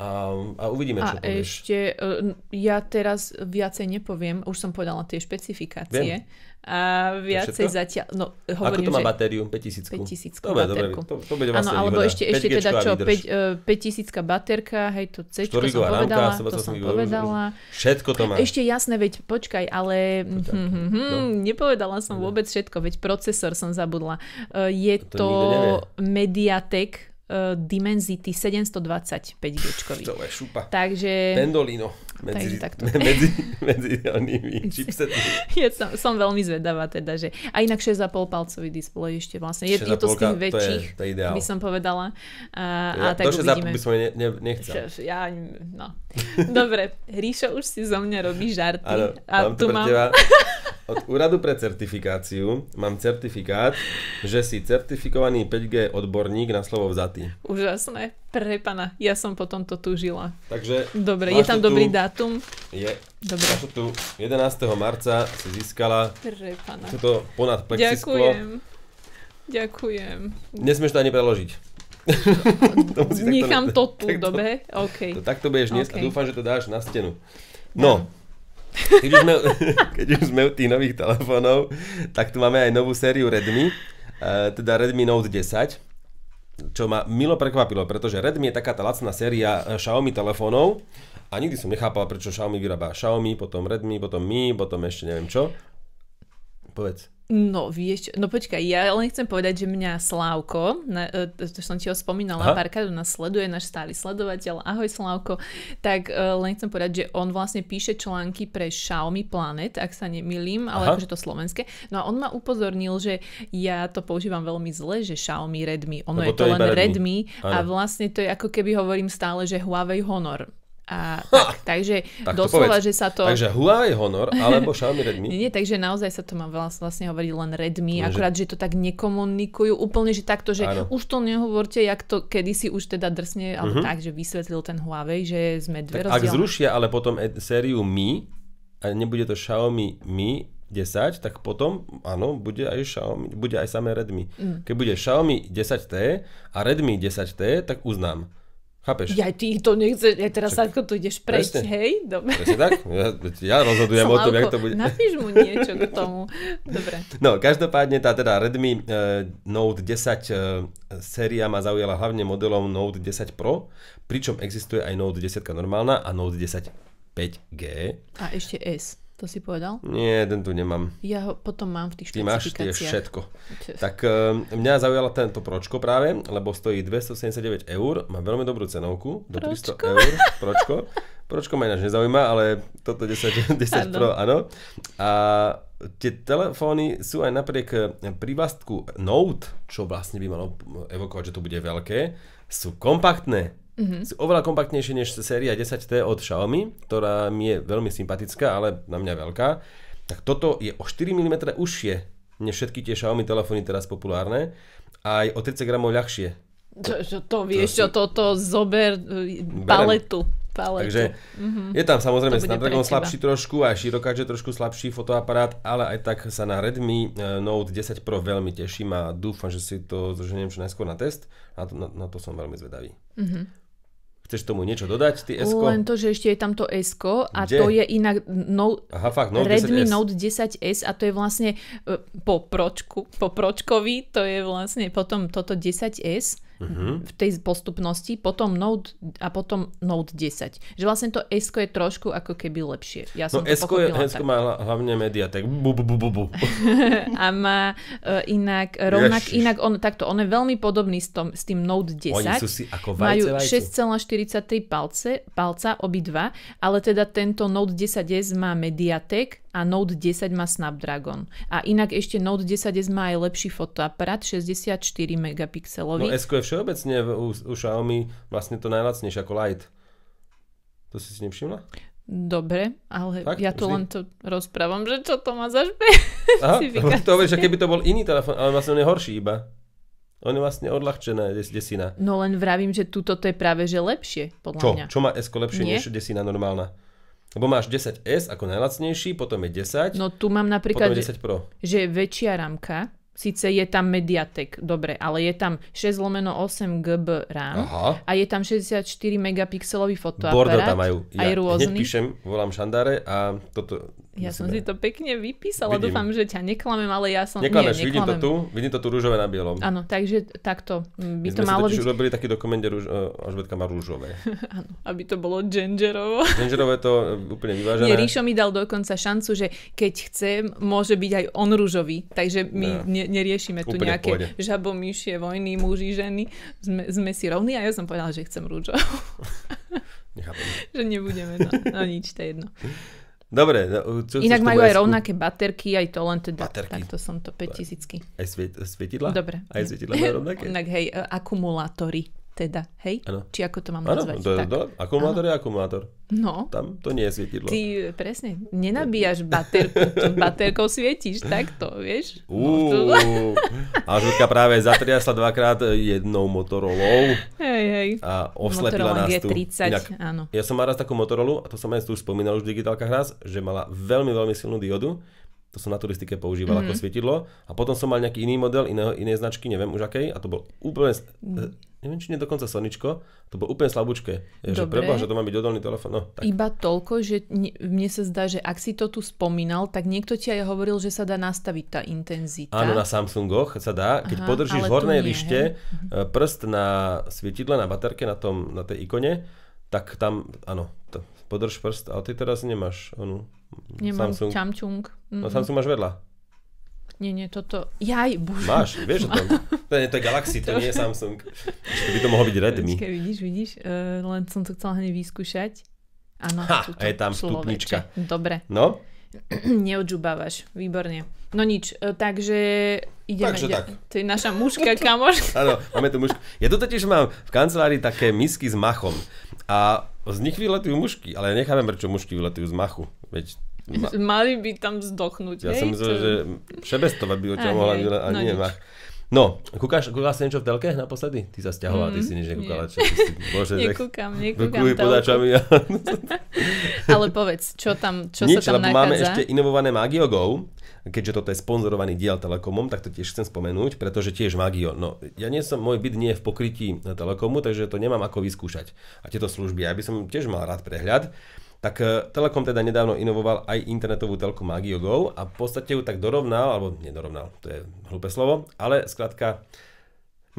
A, a uvidíme, a čo povieš. ešte, e, ja teraz viacej nepoviem, už som povedala tie špecifikácie. Viem. A viacej zatiaľ, no hovorím, Ako to má že... batériu? 5000. 5000 dobre, dobre, to, to bude vlastne Áno, alebo ešte, ešte teda čo, 5000 uh, e, baterka, hej, to C, to som povedala, to som povedala. Všetko to má. Ešte jasné, veď počkaj, ale hm, hm, hm, no. nepovedala som vôbec všetko, veď procesor som zabudla. E, je to, to Mediatek, uh, Dimenzity 725G. To je šupa. Takže... Pendolino. Medzi, takže takto. medzi, medzi onými chipsetmi. Ja som, som veľmi zvedavá teda, že... A inak 6,5 palcový displej ešte vlastne. Je, je to z tých väčších, to je, to je by som povedala. A, ja, a tak uvidíme. do 6,5 by som ne, ne, nechcel. Ja, no. Dobre, Ríšo už si zo mňa robí žarty. Ano, a tu mám... Teba... Od Úradu pre certifikáciu mám certifikát, že si certifikovaný 5G odborník na slovo vzatý. Úžasné. Pre pana, ja som potom to tu žila. Takže Dobre, je tam dobrý dátum? Je. Dobre. Máš tu 11. marca si získala Pre pana. toto ponad plexisklo. Ďakujem. Ďakujem. Nesmieš to ani preložiť. to Nechám takto, to tu, takto, dobre? Okay. To, takto budeš dnes okay. a dúfam, že to dáš na stenu. No, keď už, sme, keď už sme u tých nových telefónov, tak tu máme aj novú sériu Redmi, e, teda Redmi Note 10 čo ma milo prekvapilo, pretože Redmi je taká tá lacná séria e, Xiaomi telefónov a nikdy som nechápal, prečo Xiaomi vyrába Xiaomi, potom Redmi, potom Mi, potom ešte neviem čo. Povedz. No vieš, no počkaj, ja len chcem povedať, že mňa Slávko, na, e, to som ti ho spomínala párkrát, nás sleduje náš stály sledovateľ, ahoj Slávko, tak uh, len chcem povedať, že on vlastne píše články pre Xiaomi Planet, ak sa nemilím, ale Aha. akože to slovenské. No a on ma upozornil, že ja to používam veľmi zle, že Xiaomi Redmi, ono Lebo je to, to je len Redmi, Redmi a vlastne to je ako keby hovorím stále, že Huawei Honor. A tak, ha! takže tak doslova, povedz. že sa to... Takže Huawei Honor alebo Xiaomi Redmi? nie, nie, takže naozaj sa to má vlastne hovoriť len Redmi, no, akurát, že... že to tak nekomunikujú úplne, že takto, že áno. už to nehovorte, jak to kedysi už teda drsne, alebo uh-huh. tak, že vysvetlil ten Huawei, že sme dve tak rozdielne. Ak zrušia ale potom e- sériu Mi, a nebude to Xiaomi Mi, 10, tak potom, áno, bude aj Xiaomi, bude aj samé Redmi. Mm. Keď bude Xiaomi 10T a Redmi 10T, tak uznám. Chápeš? Ja ty to nechceš, ja teraz Čak, sa tu ideš preč, presne. hej? Dobre. Presne tak, ja, ja rozhodujem Slavko, o tom, jak to bude. Napíš mu niečo k tomu. Dobre. No, každopádne tá teda Redmi uh, Note 10 uh, eh, séria ma zaujala hlavne modelom Note 10 Pro, pričom existuje aj Note 10 normálna a Note 10 5G. A ešte S. To si povedal? Nie, jeden tu nemám. Ja ho potom mám v tých Ty máš tie všetko. Tak eh, mňa zaujala tento pročko práve, lebo stojí 279 eur, má veľmi dobrú cenovku, do pročko? 300 eur pročko. Pročko ma ináč nezaujíma, ale toto 10, 10 ano. Pro, áno. A tie telefóny sú aj napriek eh, privastku Note, čo vlastne by malo evokovať, že to bude veľké, sú kompaktné. Mm-hmm. Oveľa kompaktnejšie než séria 10T od Xiaomi, ktorá mi je veľmi sympatická, ale na mňa veľká. Tak toto je o 4 mm užšie než všetky tie Xiaomi telefóny teraz populárne. Aj o 30 gramov ľahšie. To, čo to vieš, čo, toto zober e, paletu. paletu. Takže mm-hmm. je tam samozrejme Snapdragon slabší trošku, aj široká, že trošku slabší fotoaparát, ale aj tak sa na Redmi e, Note 10 Pro veľmi teším a dúfam, že si to zoženiem čo najskôr na test. Na to, na, na to som veľmi zvedavý. Mm-hmm. Chceš tomu niečo dodať, ty s Len to, že ešte je tam to s a Kde? to je inak no, Aha, fakt, Note Redmi 10S. Note 10S a to je vlastne e, po, pročku, po pročkovi, to je vlastne potom toto 10S uh-huh. v tej postupnosti, potom Node a potom Node 10. Že vlastne to S je trošku ako keby lepšie. Ja no, som no S má hlavne Mediatek. Bu, bu, bu, bu, bu. a má uh, inak, e, rovnak, Ježiš. inak on, takto, on je veľmi podobný s, tom, s tým Node 10. Oni sú si ako vajce, Majú 6,43 palce, palca obidva, ale teda tento Node 10S má Mediatek a Note 10 má Snapdragon. A inak ešte Note 10S má aj lepší fotoaparát, 64 megapixelový. No S je všeobecne u, u Xiaomi vlastne to najlacnejšie ako Lite. To si si nevšimla? Dobre, ale Fakt? ja to Vždy? len to rozprávam, že čo to má za Aha, to hovoríš, keby to bol iný telefón, ale vlastne on je horší iba. On je vlastne odľahčené, des, desina. No len vravím, že túto to je práve že lepšie, podľa čo? mňa. Čo má S lepšie Nie? než desina normálna? Lebo máš 10S ako najlacnejší, potom je 10. No tu mám napríklad, je 10 Pro. že je väčšia ramka, Sice je tam Mediatek, dobre, ale je tam 6 lomeno 8 GB RAM Aha. a je tam 64 megapixelový fotoaparát. Bordel tam majú. Ja aj rôzny. hneď píšem, volám Šandare a toto ja som si to pekne vypísala, vidím. dúfam, že ťa neklamem, ale ja som... Neklameš, nie, neklamem. vidím to tu, vidím to tu rúžové na bielom. Áno, takže takto by My to malo byť... urobili taký dokument, kde rúž, uh, má rúžové. Áno, aby to bolo gingerovo. Gingerové to e, úplne vyvážené. Nie, Ríšo mi dal dokonca šancu, že keď chce, môže byť aj on rúžový. Takže my no. ne, neriešime tu úplne nejaké žabomíšie, vojny, muži, ženy. Sme, sme si rovní a ja som povedala, že chcem rúžovú. Nechápem. že nebudeme, no, no nič, to je jedno. Dobre. No, čo Inak majú aj rovnaké baterky, aj to len teda. Baterky. Takto som to 5000. Aj svietidla? Dobre. Aj svietidla majú rovnaké? Inak hej, e, akumulátory teda, hej? Ano. Či ako to mám ano, nazvať? Do, tak. Akumulátor ano. je akumulátor. No. Tam to nie je svietidlo. Ty presne, nenabíjaš baterku, baterkou svietíš, takto, vieš? Uú, no, a žutka práve zatriasla dvakrát jednou motorolou hej, hej. a oslepila nás G30, tu. Inak, áno. Ja som mal raz takú motorolu, a to som aj tu už spomínal už v digitálkach raz, že mala veľmi, veľmi silnú diodu, to som na turistike používal mm. ako mhm. svietidlo a potom som mal nejaký iný model iného, inej značky, neviem už akej a to bol úplne mm neviem, či nie dokonca Soničko, to bolo úplne slabúčke. Je, že preba, že to má byť odolný telefón. No, tak. Iba toľko, že mne sa zdá, že ak si to tu spomínal, tak niekto ti aj hovoril, že sa dá nastaviť tá intenzita. Áno, na Samsungoch sa dá. Keď Aha, podržíš v hornej lište hej. Eh, prst na svietidle, na baterke, na, tom, na tej ikone, tak tam, áno, podrž prst, ale ty teraz nemáš onu Nemám Samsung. Čamčung. Mm-hmm. No mhm. Samsung máš vedľa. Nie, nie, toto... Jaj, bože. Máš, vieš o tom. To je, to je Galaxy, to, to nie je Samsung. Ešte by to mohlo byť Redmi. Počkej, vidíš, vidíš, uh, len som to chcela hneď vyskúšať. Áno, ha, a je tam vstupnička. Dobre. No? Neodžubávaš, výborne. No nič, eh, takže ideme. Takže tak. To je naša muška, kamoš. Áno, máme tu mušku. Ja tu totiž mám v kancelárii také misky s machom. A z nich vyletujú mušky, ale ja nechápem, prečo mušky vyletujú z machu. Veď ma... Mali by tam zdochnúť. Ja hej, som myslel, to... že šebestovať by ho ťa mohla, byť, ale nie, nemá. No, no kúkaš, kúkala si niečo v telke naposledy? Ty sa stiahovala, mm, ty si mm, nič nekúkala. Nie. Čo, si, bože, nekúkam, nekúkam podačami. ja. Ale povedz, čo tam, čo nič, sa tam nachádza? máme ešte inovované Magio Go, keďže toto je sponzorovaný diel Telekomom, tak to tiež chcem spomenúť, pretože tiež Magio. No, ja nie som, môj byt nie je v pokrytí Telekomu, takže to nemám ako vyskúšať. A tieto služby, ja by som tiež mal rád prehľad tak e, Telekom teda nedávno inovoval aj internetovú telku Magio Go a v podstate ju tak dorovnal, alebo nedorovnal, to je hlúpe slovo, ale skrátka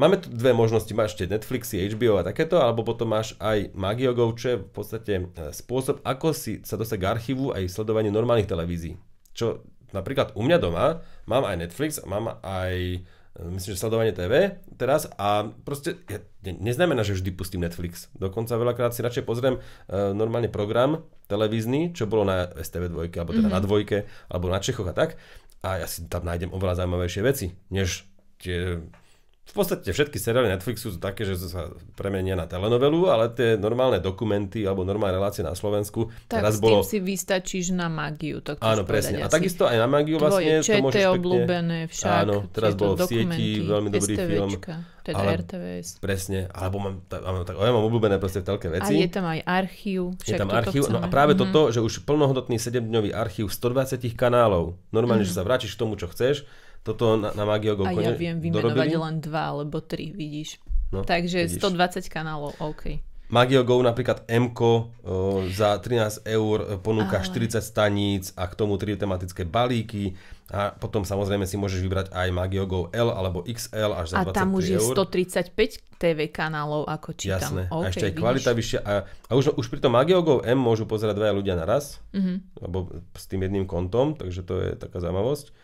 máme tu dve možnosti, máš ešte Netflixy, HBO a takéto, alebo potom máš aj Magio Go, čo je v podstate e, spôsob, ako si sa dostať k archívu aj sledovanie normálnych televízií. Čo napríklad u mňa doma mám aj Netflix, mám aj myslím, že sledovanie TV teraz a proste ja, neznamená, že vždy pustím Netflix. Dokonca veľakrát si radšej pozriem uh, normálne program televízny, čo bolo na STV 2, alebo teda mm-hmm. na mhm. dvojke, alebo na Čechoch a tak. A ja si tam nájdem oveľa zaujímavejšie veci, než tie v podstate všetky seriály Netflixu sú také, že sa premenia na telenovelu, ale tie normálne dokumenty alebo normálne relácie na Slovensku. Tak teraz s tým bolo... si vystačíš na magiu. To Áno, presne. A takisto aj na magiu Tvoje vlastne. Tvoje to môžeš pekne... obľúbené však. Áno, teraz bolo v sieti veľmi dobrý STVčka, film. Teda ale... RTVS. Presne. Alebo mám, tak, mám, tak, ja mám obľúbené proste veľké veci. A je tam aj archív. je tam archív. No a práve mm-hmm. toto, že už plnohodnotný 7-dňový archív 120 kanálov. Normálne, mm-hmm. že sa vrátiš k tomu, čo chceš toto na, na Magio A ja viem vymenovať dorobili? len dva alebo tri, vidíš. No, Takže vidíš. 120 kanálov, OK. Magio Go napríklad m za 13 eur ponúka Ahoj. 40 staníc a k tomu 3 tematické balíky a potom samozrejme si môžeš vybrať aj Magio Go L alebo XL až za a 23 eur. A tam už je 135 TV kanálov, ako čítam. Jasné, okay, a ešte aj kvalita vidíš. vyššia. A, a už, už pri tom Magio Go M môžu pozerať dvaja ľudia naraz, mm-hmm. Uh-huh. alebo s tým jedným kontom, takže to je taká zaujímavosť.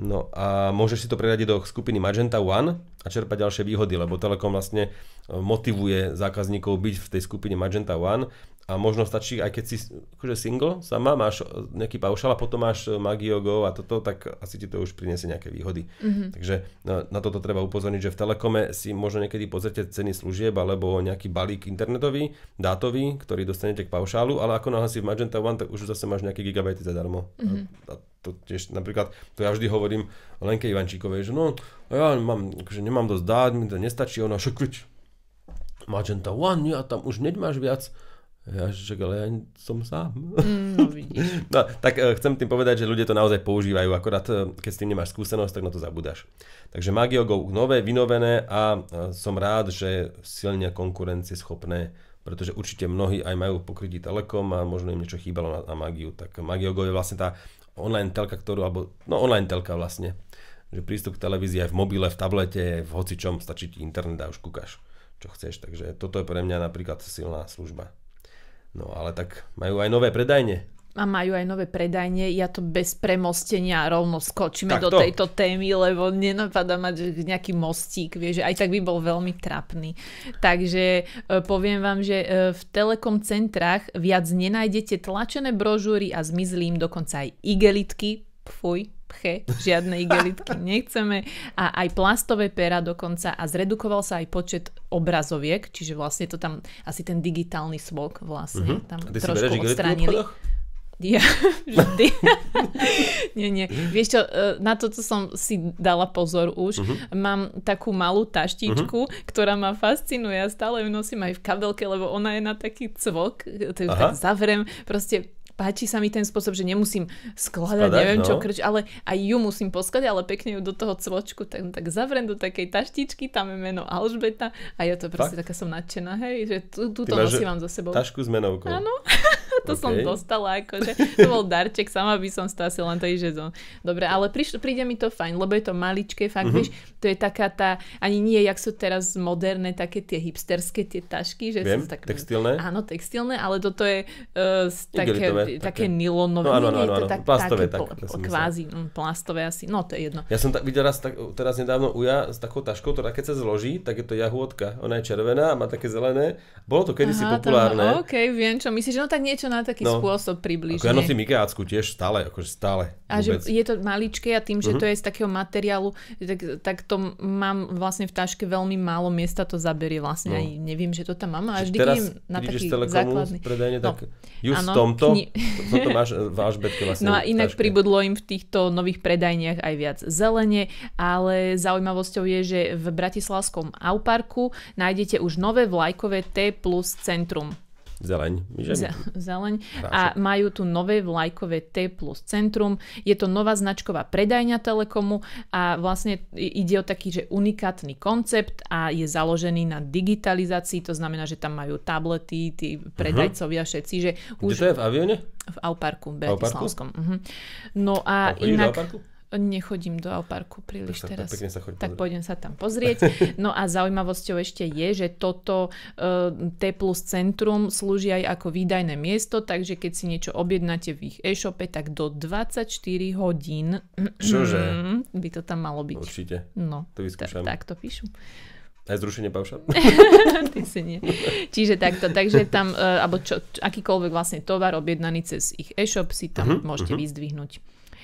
No a môžeš si to priradiť do skupiny Magenta One a čerpať ďalšie výhody, lebo Telekom vlastne e, motivuje zákazníkov byť v tej skupine Magenta One a možno stačí, aj keď si akože single sama, máš e, nejaký paušal a potom máš e, Go a toto, tak asi ti to už priniesie nejaké výhody. Mm-hmm. Takže na, na toto treba upozorniť, že v Telekome si možno niekedy pozrite ceny služieb alebo nejaký balík internetový, dátový, ktorý dostanete k paušálu, ale ako náhle si v Magenta One, tak už zase máš nejaké gigabajty zadarmo. Mm-hmm. A, a to tiež napríklad, to ja vždy hovorím Lenke Ivančíkovej, že no, no ja mám, akože nemám dosť dát, mi to nestačí, ona šokrič. Magenta One, ja tam už nemáš viac. Ja že ale ja som sám. Mm, no, no, tak e, chcem tým povedať, že ľudia to naozaj používajú, akorát e, keď s tým nemáš skúsenosť, tak na to zabudáš. Takže Magio Go nové, vynovené a e, som rád, že silne schopné pretože určite mnohí aj majú pokrytí Telekom a možno im niečo chýbalo na, na Magiu, tak Magio Go je vlastne tá online telka, ktorú, alebo, no online telka vlastne, že prístup k televízii aj v mobile, v tablete, v hocičom, stačí ti internet a už kúkaš, čo chceš. Takže toto je pre mňa napríklad silná služba. No ale tak majú aj nové predajne, a majú aj nové predajne. Ja to bez premostenia rovno skočíme do tejto témy, lebo nenapadá mať nejaký mostík, vieš, aj tak by bol veľmi trapný. Takže e, poviem vám, že e, v telekom centrách viac nenájdete tlačené brožúry a zmizli im dokonca aj igelitky, fuj, pche, žiadne igelitky nechceme a aj plastové pera dokonca a zredukoval sa aj počet obrazoviek, čiže vlastne to tam asi ten digitálny smog vlastne mhm. tam trošku odstránili. Ja, vždy. nie, nie. Vieš čo, e, na toto som si dala pozor už. Uh-huh. Mám takú malú taštičku, uh-huh. ktorá ma fascinuje a stále ju nosím aj v kabelke, lebo ona je na taký cvok, e, to ju tak zavrem. Proste páči sa mi ten spôsob, že nemusím skladať, Spadať, neviem no. čo krč, ale aj ju musím poskladať, ale pekne ju do toho cvočku tak, tak zavrem do takej taštičky, tam je meno Alžbeta a ja to proste Fakt? taká som nadšená, hej, že túto nosím vám za sebou. Tašku s menovkou. Áno. to okay. som dostala, akože to bol darček, sama by som stala asi len to že som. Dobre, ale prišlo, príde mi to fajn, lebo je to maličké, fakt, uh-huh. vieš, to je taká tá, ani nie, jak sú teraz moderné také tie hipsterské tie tašky, že Viem, sú tak... textilné? Áno, textilné, ale toto je uh, také, také, také nylonové, no, áno, áno, áno, áno. Tak, plastové, také, tak, pl- kvázi, m, no, plastové asi, no to je jedno. Ja som tak videl raz, tak, teraz nedávno uja s takou taškou, ktorá keď sa zloží, tak je to jahôdka, ona je červená a má také zelené, bolo to kedysi Aha, populárne. Tam, okay, viem čo myslíš, no tak niečo niečo na taký no, spôsob približne. Ako ja nosím Ikeácku tiež stále, akože stále. A vôbec. že je to maličké a tým, že mm-hmm. to je z takého materiálu, tak, tak to mám vlastne v táške veľmi málo miesta to zaberie vlastne. No. Aj neviem, že to tam mám, A vždy teraz, na taký základný. Predajne, no. tak no. just ano, tomto, kni... toto máš eh, váš betke vlastne. No a inak pribudlo im v týchto nových predajniach aj viac zelene, ale zaujímavosťou je, že v Bratislavskom Auparku nájdete už nové vlajkové T plus Centrum. Zeleň. Že... Zeleň. A majú tu nové vlajkové T plus Centrum. Je to nová značková predajňa Telekomu a vlastne ide o taký, že unikátny koncept a je založený na digitalizácii. To znamená, že tam majú tablety, tí mhm. predajcovia všetci. Že už... Kde to je v avione? V Auparku, v Bratislavskom. Uh-huh. No a inak nechodím do Alparku príliš tak, teraz. Tak, sa choď tak pôjdem sa tam pozrieť. No a zaujímavosťou ešte je, že toto uh, T plus centrum slúži aj ako výdajné miesto, takže keď si niečo objednáte v ich e-shope, tak do 24 hodín Čože? Mhm, by to tam malo byť. Určite. No, to vyskúšam. Tak to píšu. Aj zrušenie pavša? Ty si nie. Čiže takto, takže tam, uh, alebo čo, akýkoľvek vlastne tovar objednaný cez ich e-shop si tam uh-huh, môžete uh-huh. vyzdvihnúť.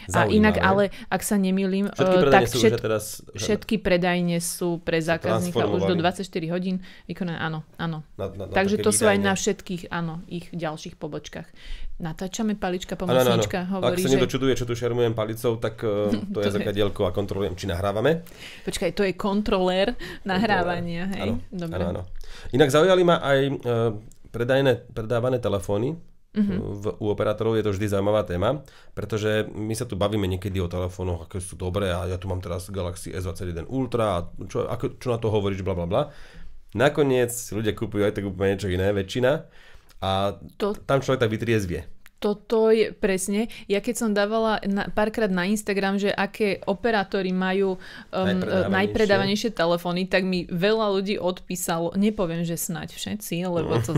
Zaujímavé. A inak, ale ak sa nemýlim, všetky eh, tak všet, teraz, všetky predajne sú pre zákazníka už do 24 hodín vykonané, áno, áno. Na, na, na Takže to sú aj na všetkých, áno, ich ďalších pobočkách. Natáčame palička, pomocnička ano, ano. hovorí, Ak sa že... čo tu šermujem palicou, tak uh, to, to je zrkadielko a kontrolujem, či nahrávame. Počkaj, to je kontrolér nahrávania, hej? áno, áno. Inak zaujali ma aj uh, predajné, predávané telefóny, Mm-hmm. Eh, v, u operátorov je to vždy zaujímavá téma, pretože my sa tu bavíme niekedy o telefónoch, aké sú dobré a ja tu mám teraz Galaxy S21 Ultra a čo, ako, čo na to hovoríš, bla bla bla. Nakoniec ľudia kúpujú aj tak úplne niečo iné, väčšina. A to... tam človek tak vytriezvie. Toto je presne. Ja keď som dávala na, párkrát na Instagram, že aké operátory majú um, najpredávanejšie. najpredávanejšie telefóny, tak mi veľa ľudí odpísalo, nepoviem, že snať všetci, lebo no. to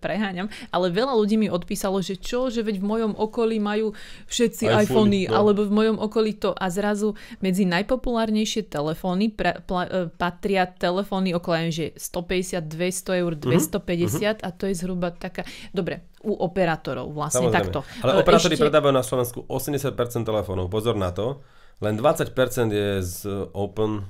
preháňam, ale veľa ľudí mi odpísalo, že čo, že veď v mojom okolí majú všetci iPhony, iPhony no. alebo v mojom okolí to a zrazu medzi najpopulárnejšie telefóny pra, pla, e, patria telefóny okolo že 150, 200 eur, 250 mhm, uh-huh. Mhm, a to je zhruba taká... Dobre, u operátorov vlastne Samozrejme. takto. Ale e, operátori ešte... predávajú na Slovensku 80% telefónov, pozor na to. Len 20% je z open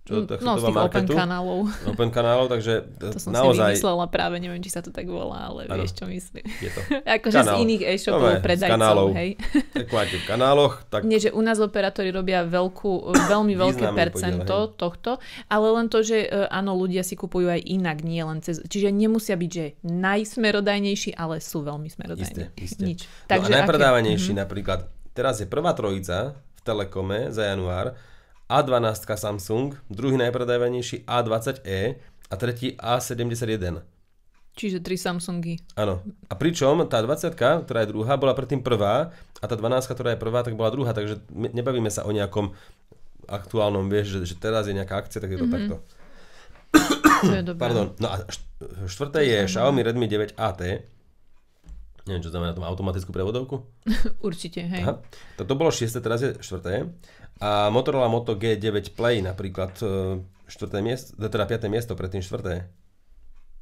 čo, mm, tak no, z tých marketu, open kanálov. Open kanálov, takže to som naozaj... si vymyslela práve, neviem, či sa to tak volá, ale ano, vieš, čo myslím. Je to. Akože z iných e-shopov, predajcov, hej. Tak máte v kanáloch. Tak... Nie, že u nás operátori robia veľkú, veľmi veľké percento podiel, tohto, ale len to, že e, áno, ľudia si kupujú aj inak, nie len cez... Čiže nemusia byť, že najsmerodajnejší, ale sú veľmi smerodajní. Isté, isté. Nič. No takže a najpredávanejší aké... Mhm. napríklad, teraz je prvá trojica v Telekome za január, a12 Samsung, druhý najpredávanejší A20e a tretí A71. Čiže tri Samsungy. Áno. A pričom tá 20 ktorá je druhá, bola predtým prvá a tá 12 ktorá je prvá, tak bola druhá. Takže nebavíme sa o nejakom aktuálnom, vieš, že, že teraz je nejaká akcia, tak je to mm-hmm. takto. To je dobré. Pardon. No a štvrté je Xiaomi Redmi 9 AT. Neviem, čo znamená to má automatickú prevodovku? Určite, hej. Aha. Tak to bolo šiesté, teraz je štvrté. A Motorola Moto G9 Play napríklad, e, štvrté miesto, e, teda 5. miesto, predtým 4.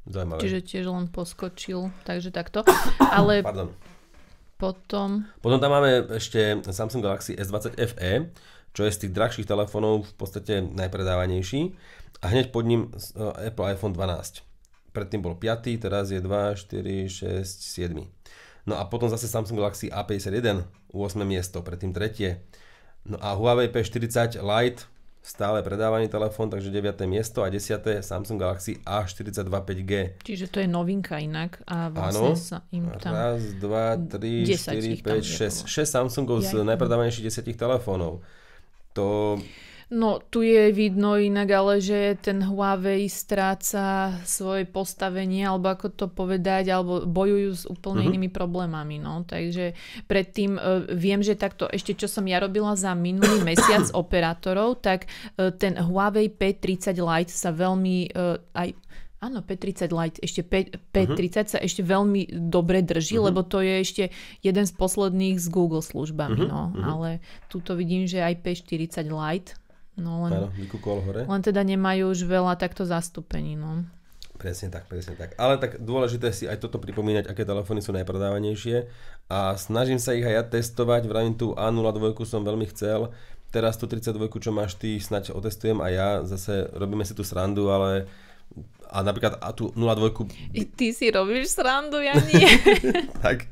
Zaujímavé. Čiže tiež len poskočil, takže takto. Ale Pardon. potom... Potom tam máme ešte Samsung Galaxy S20 FE, čo je z tých drahších telefónov v podstate najpredávanejší. A hneď pod ním e, Apple iPhone 12. Predtým bol 5, teraz je 2, 4, 6, 7. No a potom zase Samsung Galaxy A51, 8. miesto, predtým 3. No a Huawei P40 Lite, stále predávaný telefón, takže 9. miesto a 10. Samsung Galaxy A42 5G. Čiže to je novinka inak a vlastne ano. sa im tam... Raz, dva, tri, 10 4, 5, 6. 6 Samsungov ja, z najpredávanejších 10 telefónov. To... No tu je vidno inak ale, že ten Huawei stráca svoje postavenie alebo ako to povedať, alebo bojujú s úplne mm-hmm. inými problémami. No. Takže predtým uh, viem, že takto ešte čo som ja robila za minulý mesiac operátorov, tak uh, ten Huawei P30 Lite sa veľmi uh, aj Áno, P30 Lite, ešte P, mhm. P30 uh-huh. sa ešte veľmi dobre drží, uh-huh. lebo to je ešte jeden z posledných s Google službami, uh-huh. no. Uh-huh. Ale tuto vidím, že aj P40 Lite No len, Áno, hore. Len teda nemajú už veľa takto zastúpení, no. Presne tak, presne tak. Ale tak dôležité si aj toto pripomínať, aké telefóny sú najpredávanejšie a snažím sa ich aj ja testovať, vravím tú A02 som veľmi chcel, teraz tú 32, čo máš ty, snaď otestujem a ja, zase robíme si tú srandu, ale a napríklad a tú 02... I ty si robíš srandu, ja nie. tak,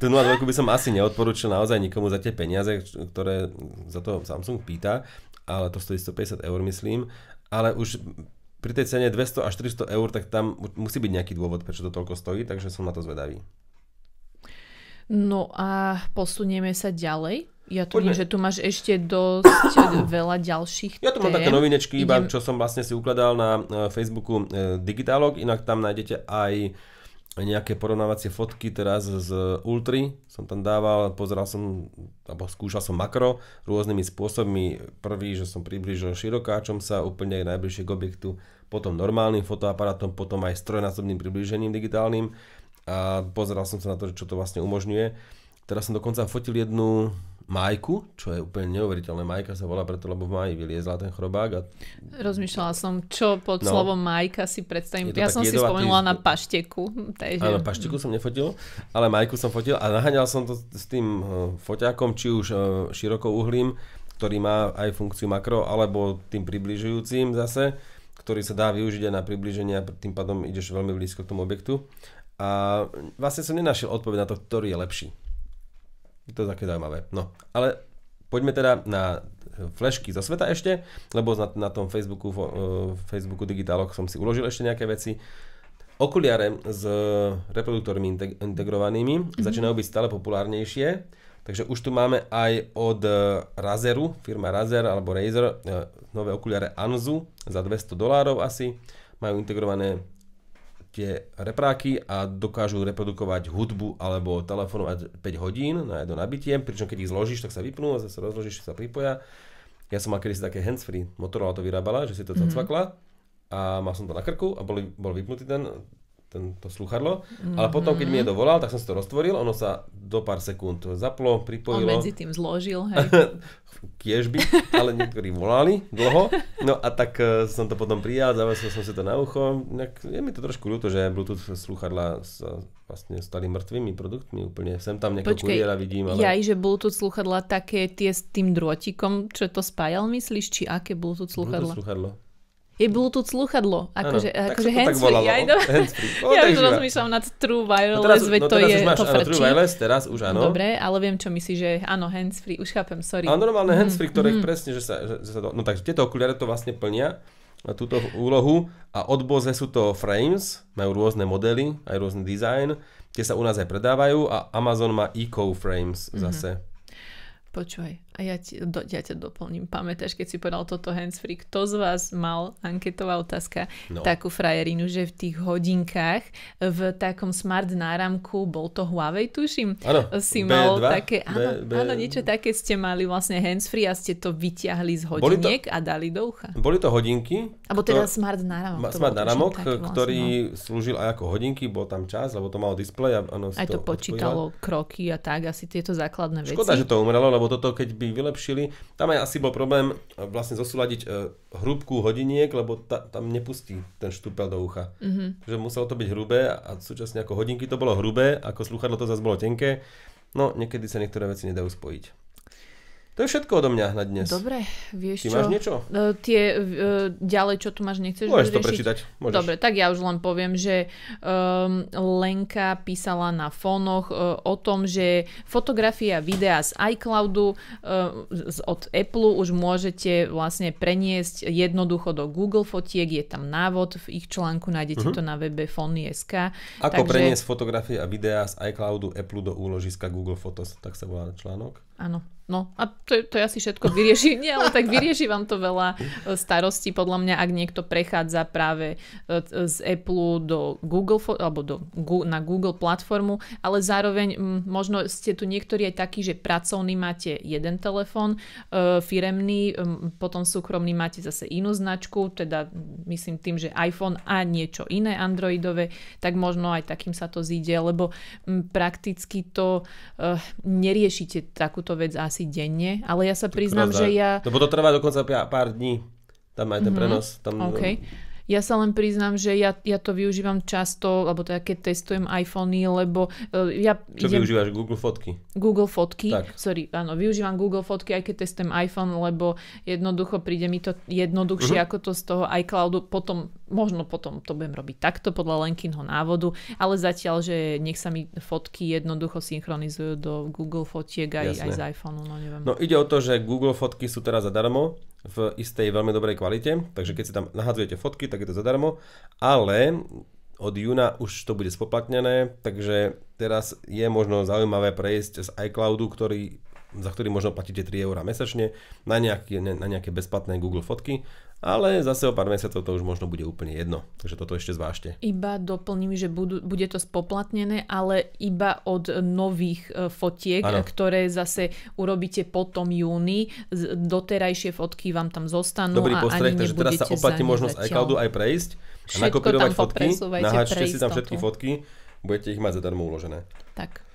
tú 02 by som asi neodporúčil naozaj nikomu za tie peniaze, ktoré za to Samsung pýta, ale to stojí 150 eur, myslím. Ale už pri tej cene 200 až 300 eur, tak tam musí byť nejaký dôvod, prečo to toľko stojí, takže som na to zvedavý. No a posunieme sa ďalej. Ja tu Poďme. že tu máš ešte dosť veľa ďalších Ja tu mám tém. také novinečky, Idem... iba čo som vlastne si ukladal na eh, Facebooku eh, Digitalog, inak tam nájdete aj nejaké porovnávacie fotky teraz z Ultry som tam dával, pozeral som, alebo skúšal som makro rôznymi spôsobmi. Prvý, že som približil širokáčom sa úplne aj najbližšie k objektu, potom normálnym fotoaparátom, potom aj s trojnásobným priblížením digitálnym a pozeral som sa na to, čo to vlastne umožňuje. Teraz som dokonca fotil jednu Majku, čo je úplne neuveriteľné. Majka sa volá preto, lebo v maji vyliezla ten chrobák. A... Rozmýšľala som, čo pod no, slovom Majka si predstavím. Ja som si spomenula na pašteku. Takže... Áno, pašteku som nefotil, ale Majku som fotil a naháňal som to s tým e, foťákom, či už e, širokou uhlím, ktorý má aj funkciu makro, alebo tým približujúcim zase, ktorý sa dá využiť aj na približenie a tým pádom ideš veľmi blízko k tomu objektu. A vlastne som nenašiel odpoveď na to, ktorý je lepší. Je to také zaujímavé. No, ale poďme teda na eh, flešky zo sveta ešte, lebo na, na tom Facebooku, eh, Facebooku Digitalog som si uložil ešte nejaké veci. Okuliare s reproduktormi integrovanými mm-hmm. začínajú byť stále populárnejšie, takže už tu máme aj od eh, Razeru, firma Razer alebo Razer, nové okuliare Anzu za 200 dolárov asi, majú integrované tie repráky a dokážu reprodukovať hudbu alebo telefonovať 5 hodín na jedno nabitie, pričom keď ich zložíš, tak sa vypnú a zase rozložíš, sa pripoja. Ja som mal kedysi také handsfree, Motorola to vyrábala, že si to mm-hmm. a mal som to na krku a bol, bol vypnutý ten to sluchadlo, mm-hmm. ale potom, keď mi je mhm. dovolal, tak som si to roztvoril, ono sa do pár sekúnd zaplo, pripojilo. On medzi tým zložil, hej. by, ale niektorí volali dlho, no a tak uh, som to potom prijal, zavesil som si to na ucho, Nejak, je mi to trošku ľúto, že Bluetooth sluchadla sa vlastne stali mŕtvými produktmi úplne, sem tam nejakého Počkej, kuriéra vidím, ale... Ja, že Bluetooth sluchadla také tie s tým drôtikom, čo to spájal, myslíš, či aké Bluetooth sluchadla? Bluetooth sluchadlo je Bluetooth sluchadlo. Akože, ako akože tak handsfree. Tak ja už ja rozmýšľam nad True Wireless, no teraz, veď no to je máš, to frčí. áno, True Wireless, teraz už áno. Dobre, ale viem, čo myslíš, že áno, handsfree, už chápem, sorry. Áno, normálne mm, handsfree, ktoré mm. presne, že sa, že, sa to, no takže tieto okuliare to vlastne plnia túto úlohu a od Bose sú to frames, majú rôzne modely, aj rôzny design, tie sa u nás aj predávajú a Amazon má Eco Frames mhm. zase. Mm-hmm. Počúvaj, a ja, ti, do, ja ťa doplním. Pamätáš, keď si povedal toto handsfree, kto z vás mal, anketová otázka, no. takú frajerinu, že v tých hodinkách v takom smart náramku, bol to Huawei, tuším, ano, si B2, mal také, áno, B, áno, niečo také ste mali vlastne handsfree a ste to vyťahli z hodiniek to, a dali do ucha. Boli to hodinky. Alebo teda smart náramok. smart náramok, vlastne, ktorý no. slúžil aj ako hodinky, bol tam čas, lebo to malo displej. A ono aj to, to počítalo odpojilo. kroky a tak, asi tieto základné Škoda, veci. Škoda, že to umrelo, lebo toto keď by vylepšili. Tam aj asi bol problém e, vlastne zosúľadiť e, hrúbku hodiniek, lebo ta, tam nepustí ten štúpel do ucha. Mm-hmm. Že muselo to byť hrubé a súčasne ako hodinky to bolo hrubé, ako sluchadlo to zase bolo tenké. No niekedy sa niektoré veci nedajú spojiť. To je všetko odo mňa na dnes. Dobre, vieš Ty čo? máš niečo? Uh, tie uh, ďalej, čo tu máš, nechceš Môžeš to prečítať. Môžeš. Dobre, tak ja už len poviem, že um, Lenka písala na fónoch uh, e, o tom, že fotografia videa z iCloudu uh, z, od Apple už môžete vlastne preniesť jednoducho do Google fotiek, je tam návod, v ich článku nájdete uh-huh. to na webe fony.sk. Ako Takže... preniesť fotografie a videá z iCloudu Apple do úložiska Google Photos, tak sa volá článok. Áno. No a to, to ja si všetko vyrieším, nie, ale tak vyrieši vám to veľa e, starostí, podľa mňa, ak niekto prechádza práve e, z Apple do Google, alebo do, na Google platformu, ale zároveň možno ste tu niektorí aj takí, že pracovný máte jeden telefón, e, firemný, potom súkromný máte zase inú značku, teda myslím tým, že iPhone a niečo iné Androidové, tak možno aj takým sa to zíde, lebo prakticky to neriešite takúto vec asi asi denne, ale ja sa priznám, že ja... To bude trvať dokonca pár dní, tam aj ten mm-hmm. prenos. Tam... Okay. Ja sa len priznám, že ja, ja to využívam často, alebo teda keď testujem iPhony, lebo e, ja... Čo idem... využívaš? Google fotky? Google fotky, tak. sorry, áno, využívam Google fotky, aj keď testujem iPhone, lebo jednoducho príde mi to jednoduchšie, uh-huh. ako to z toho iCloudu. Potom, možno potom to budem robiť takto podľa Lenkinho návodu, ale zatiaľ, že nech sa mi fotky jednoducho synchronizujú do Google fotiek aj, aj z iPhoneu, no neviem. No ide o to, že Google fotky sú teraz zadarmo, v istej veľmi dobrej kvalite, takže keď si tam nahadzujete fotky, tak je to zadarmo, ale od júna už to bude spoplatnené, takže teraz je možno zaujímavé prejsť z iCloudu, ktorý za ktorý možno platíte 3 eurá mesačne na nejaké, na nejaké bezplatné Google fotky, ale zase o pár mesiacov to už možno bude úplne jedno. Takže toto ešte zvážte. Iba doplním, že budu, bude to spoplatnené, ale iba od nových e, fotiek, ano. ktoré zase urobíte potom júni. Doterajšie fotky vám tam zostanú Dobrý postreh, takže teraz sa oplatí možnosť iCloudu aj prejsť a nakopírovať fotky. Naháčte si tam všetky fotky, budete ich mať zadarmo uložené. Tak.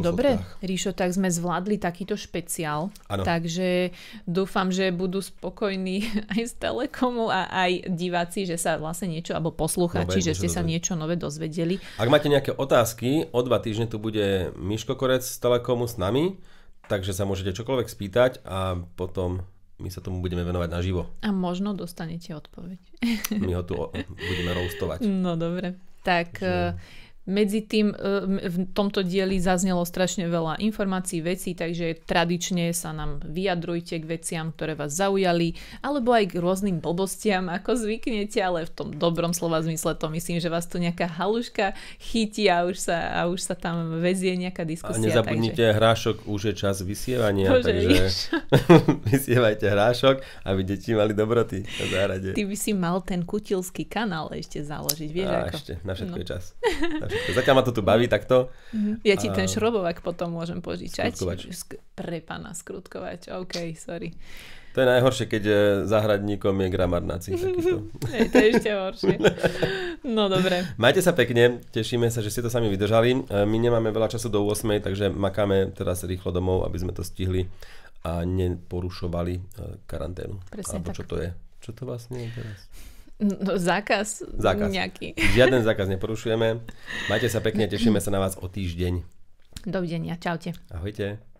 Dobre, Ríšo, tak sme zvládli takýto špeciál. Ano. Takže dúfam, že budú spokojní aj s Telekomu a aj diváci, že sa vlastne niečo, alebo posluchači, že ste sa niečo nové dozvedeli. Ak máte nejaké otázky, o dva týždne tu bude Miško Korec z Telekomu s nami, takže sa môžete čokoľvek spýtať a potom my sa tomu budeme venovať naživo. A možno dostanete odpoveď. My ho tu budeme roustovať. No dobre. Tak... Že... Eh, medzi tým e, v tomto dieli zaznelo strašne veľa informácií, vecí, takže tradične sa nám vyjadrujte k veciam, ktoré vás zaujali, alebo aj k rôznym blbostiam, ako zvyknete, ale v tom dobrom slova zmysle to myslím, že vás tu nejaká haluška chytí a už sa, a už sa tam vezie nejaká diskusia. A nezabudnite, takže... hrášok už je čas vysievania, Bože, takže vysievajte hrášok, aby deti mali dobroty na zárade. Ty by si mal ten kutilský kanál ešte založiť, vieš a, ako? ešte, na všetko no. je čas. Na všetko Zatiaľ ma to tu baví takto. Ja ti a... ten šrobovák potom môžem požičať. Skrutkovač. Sk- pre pána skrutkovač, OK, sorry. To je najhoršie, keď e, záhradníkom je gramar naci. je, to je ešte horšie. No dobre. Majte sa pekne, tešíme sa, že ste to sami vydržali. E, my nemáme veľa času do 8, takže makáme teraz rýchlo domov, aby sme to stihli a neporušovali e, karanténu. Presne Alebo tak. čo to je? Čo to vlastne je teraz? No, zákaz, zákaz nejaký. Žiaden zákaz neporušujeme. Majte sa pekne, tešíme sa na vás o týždeň. Dovidenia, čaute. Ahojte.